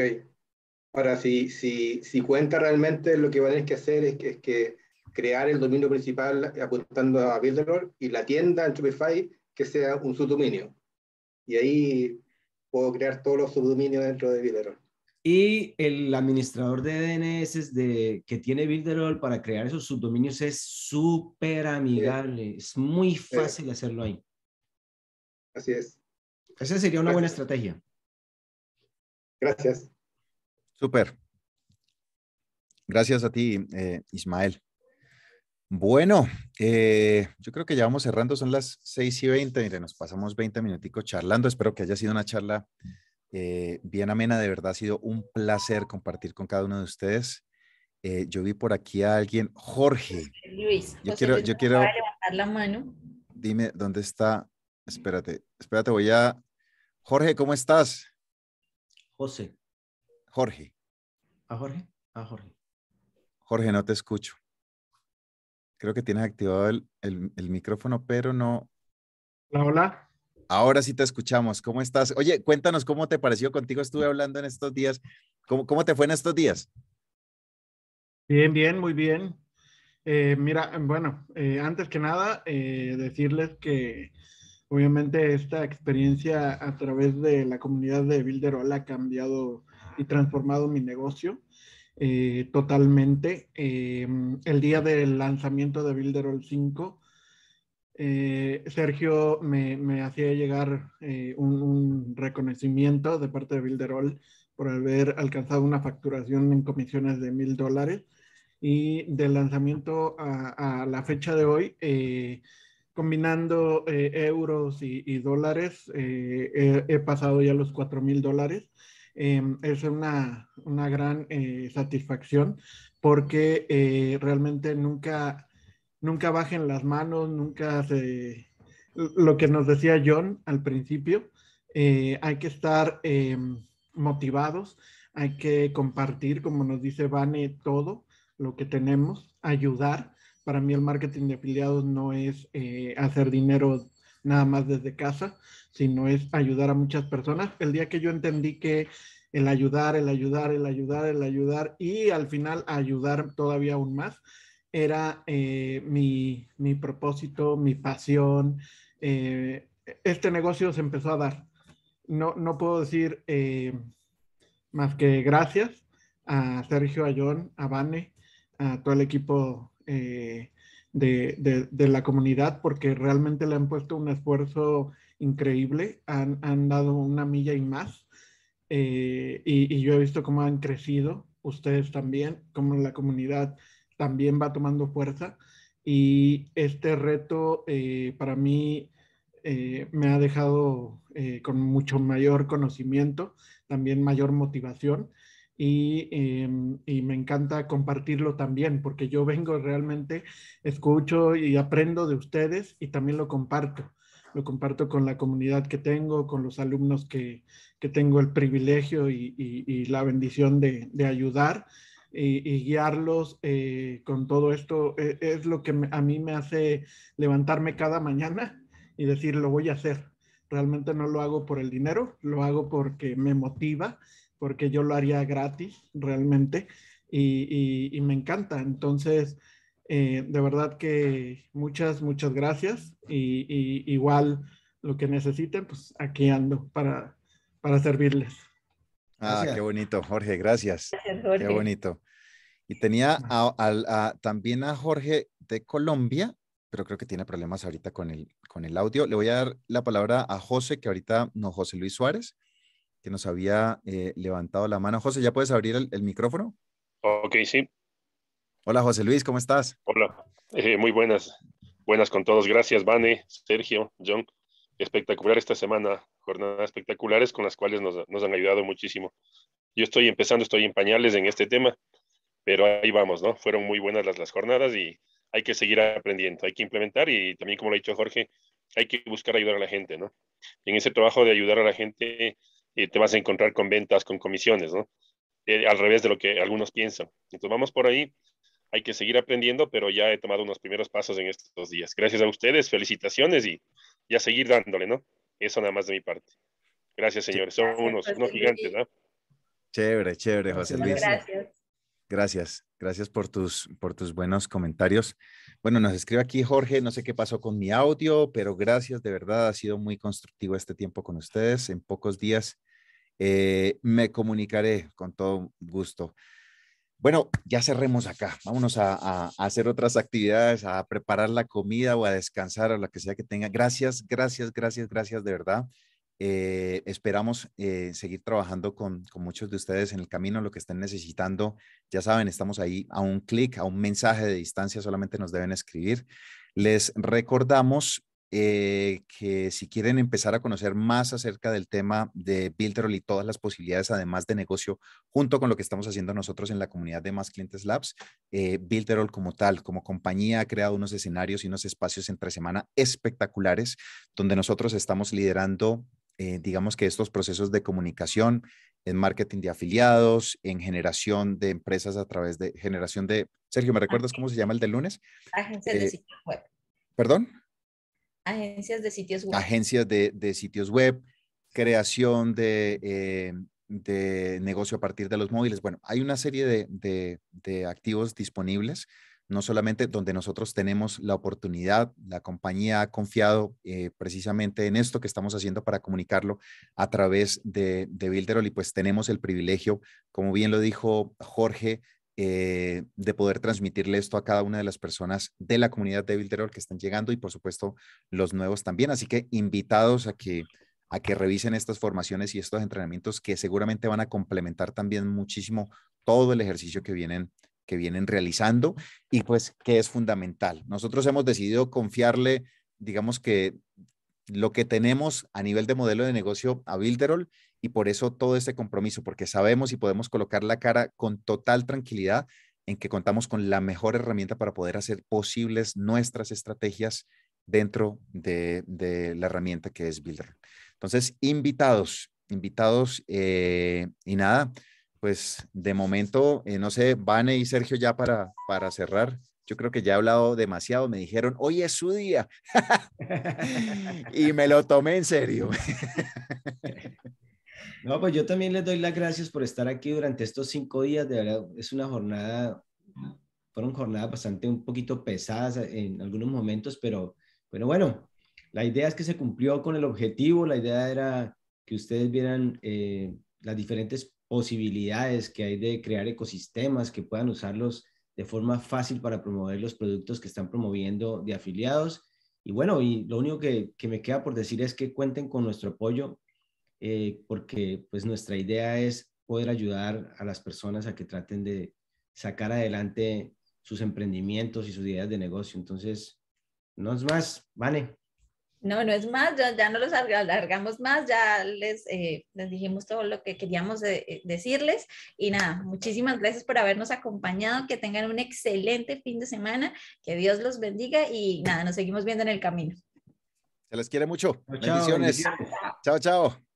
Ahora, si, si, si cuenta realmente, lo que van a tener que hacer es que, es que crear el dominio principal apuntando a Builderall y la tienda en Shopify que sea un subdominio. Y ahí puedo crear todos los subdominios dentro de Builderall. Y el administrador de DNS de, que tiene Builderall para crear esos subdominios es súper amigable. Es muy fácil hacerlo ahí. Así es. Esa sería una buena estrategia. Gracias. Súper. Gracias a ti, eh, Ismael. Bueno, eh, yo creo que ya vamos cerrando, son las 6 y 20, mire, nos pasamos 20 minuticos charlando, espero que haya sido una charla eh, bien amena, de verdad ha sido un placer compartir con cada uno de ustedes. yo vi por aquí a alguien, Jorge. Luis, yo quiero, yo quiero levantar la mano. Dime, ¿dónde está? Espérate, espérate, voy a... Jorge, ¿cómo estás? José. Jorge. ¿A Jorge? A Jorge. Jorge, no te escucho. Creo que tienes activado el, micrófono, pero no. Hola, Ahora sí te escuchamos. ¿Cómo estás? Oye, cuéntanos cómo te pareció. Contigo estuve hablando en estos días. ¿Cómo, cómo te fue en estos días? Bien, bien, muy bien. Eh, mira, bueno, eh, antes que nada, eh, decirles que obviamente esta experiencia a través de la comunidad de Builder ha cambiado y transformado mi negocio eh, totalmente. Em, el día del lanzamiento de Builderall 5, eh, Sergio me, hacía llegar eh, un, reconocimiento de parte de Builderall por haber alcanzado una facturación en comisiones de mil dólares. Y del lanzamiento a, la fecha de hoy, combinando euros y, dólares, he, he pasado ya los cuatro mil dólares Em, es una, una gran eh, satisfacción porque eh, realmente nunca, nunca bajen las manos, nunca se... Lo que nos decía John al principio, eh, hay que estar em, motivados, hay que compartir, como nos dice Vane, todo lo que tenemos, ayudar. Para mí el marketing de afiliados no es hacer dinero nada más desde casa, sino es ayudar a muchas personas. El día que yo entendí que el ayudar, el ayudar, el ayudar, el ayudar y al final ayudar todavía aún más, era eh, mi, mi, propósito, mi pasión. Eh, este negocio se empezó a dar. No, no puedo decir eh, más que gracias a Sergio, a John, a Vane, a todo el equipo de, de, de, la comunidad, porque realmente le han puesto un esfuerzo increíble, han, dado una milla y más. Eh, y, yo he visto cómo han crecido, ustedes también, cómo la comunidad también va tomando fuerza. Y este reto eh, para mí eh, me ha dejado con mucho mayor conocimiento, también mayor motivación. Y, y, me encanta compartirlo también, porque yo vengo realmente, escucho y aprendo de ustedes y también lo comparto lo comparto con la comunidad que tengo, con los alumnos que, tengo el privilegio y, la bendición de, ayudar y, guiarlos eh, con todo esto. E, es lo que a mí me hace levantarme cada mañana y decir, lo voy a hacer. Realmente no lo hago por el dinero, lo hago porque me motiva, porque yo lo haría gratis realmente y, me encanta. Entonces, eh, de verdad que muchas, muchas gracias. Y, igual lo que necesiten, pues aquí ando para, para servirles. Ah, qué bonito, Jorge, gracias. Qué bonito. Y tenía ah. también a Jorge de Colombia, pero creo que tiene problemas ahorita con el, con el audio. Le voy a dar la palabra a José, que ahorita no, José Luis Suárez, que nos había eh, levantado la mano. José, ¿ya puedes abrir el, el micrófono? Ok, sí. Hola José Luis, ¿cómo estás? Hola, eh, muy buenas, buenas con todos. Gracias, Vane, Sergio, John. Espectacular esta semana, jornadas espectaculares con las cuales nos, han ayudado muchísimo. Yo estoy empezando, estoy en pañales en este tema, pero ahí vamos, ¿no? Fueron muy buenas las, jornadas y hay que seguir aprendiendo, hay que implementar y también, como lo ha dicho Jorge, hay que buscar ayudar a la gente, ¿no? En ese trabajo de ayudar a la gente eh, te vas a encontrar con ventas, con comisiones, ¿no? Eh, al revés de lo que algunos piensan. Entonces vamos por ahí hay que seguir aprendiendo, pero ya he tomado unos primeros pasos en estos días. Gracias a ustedes, felicitaciones y ya seguir dándole, ¿no? Eso nada más de mi parte. Gracias, señores. Son unos, gigantes, ¿no? Chévere, chévere, José Luis. Gracias. Gracias, por tus, por tus buenos comentarios. Bueno, nos escribe aquí Jorge, no sé qué pasó con mi audio, pero gracias, de verdad, ha sido muy constructivo este tiempo con ustedes. En pocos días eh, me comunicaré con todo gusto. Bueno, ya cerremos acá. Vámonos a, hacer otras actividades, a preparar la comida o a descansar o lo que sea que tenga. Gracias, gracias, gracias, gracias de verdad. Eh, esperamos eh, seguir trabajando con, con, muchos de ustedes en el camino, lo que estén necesitando. Ya saben, estamos ahí a un clic, a un mensaje de distancia, solamente nos deben escribir. Les recordamos eh, que si quieren empezar a conocer más acerca del tema de Builderall y todas las posibilidades además de negocio, junto con lo que estamos haciendo nosotros en la comunidad de Más Clientes Labs, eh, Builderall como tal, como compañía, ha creado unos escenarios y unos espacios entre semana espectaculares, donde nosotros estamos liderando, eh, digamos que estos procesos de comunicación en marketing de afiliados, en generación de empresas a través de generación de... Sergio, ¿me recuerdas cómo se llama el de lunes? Agencias de eh, sitio web. ¿Perdón? Agencias de sitios web. Agencias de, sitios web, creación eh, de, negocio a partir de los móviles. Bueno, hay una serie de, activos disponibles no solamente donde nosotros tenemos la oportunidad, la compañía ha confiado eh, precisamente en esto que estamos haciendo para comunicarlo a través de, de y pues tenemos el privilegio, como bien lo dijo Jorge, eh, de poder transmitirle esto a cada una de las personas de la comunidad de Builderall que están llegando y por supuesto los nuevos también. Así que invitados a que a que revisen estas formaciones y estos entrenamientos que seguramente van a complementar también muchísimo todo el ejercicio que vienen que vienen realizando y pues que es fundamental. Nosotros hemos decidido confiarle, digamos que lo que tenemos a nivel de modelo de negocio a Builderall y por eso todo este compromiso, porque sabemos y podemos colocar la cara con total tranquilidad en que contamos con la mejor herramienta para poder hacer posibles nuestras estrategias dentro de, la herramienta que es Builder. Entonces, invitados, invitados eh, y nada, pues de momento, eh, no sé, Vane y Sergio ya para, para cerrar. Yo creo que ya he hablado demasiado. Me dijeron, hoy es su día. y me lo tomé en serio. No, pues yo también les doy las gracias por estar aquí durante estos cinco días. De verdad, es una jornada, fueron jornadas bastante un poquito pesadas en algunos momentos, pero bueno, bueno, la idea es que se cumplió con el objetivo. La idea era que ustedes vieran eh, las diferentes posibilidades que hay de crear ecosistemas que puedan usarlos de forma fácil para promover los productos que están promoviendo de afiliados. Y bueno, y lo único que me queda por decir es que cuenten con nuestro apoyo eh, porque pues nuestra idea es poder ayudar a las personas a que traten de sacar adelante sus emprendimientos y sus ideas de negocio. Entonces, no es más, ¿vale? No, no es más, ya, no los alargamos más, ya eh, les, dijimos todo lo que queríamos eh, decirles y nada, muchísimas gracias por habernos acompañado, que tengan un excelente fin de semana, que Dios los bendiga y nada, nos seguimos viendo en el camino. Se les quiere mucho. bendiciones. chao. chao.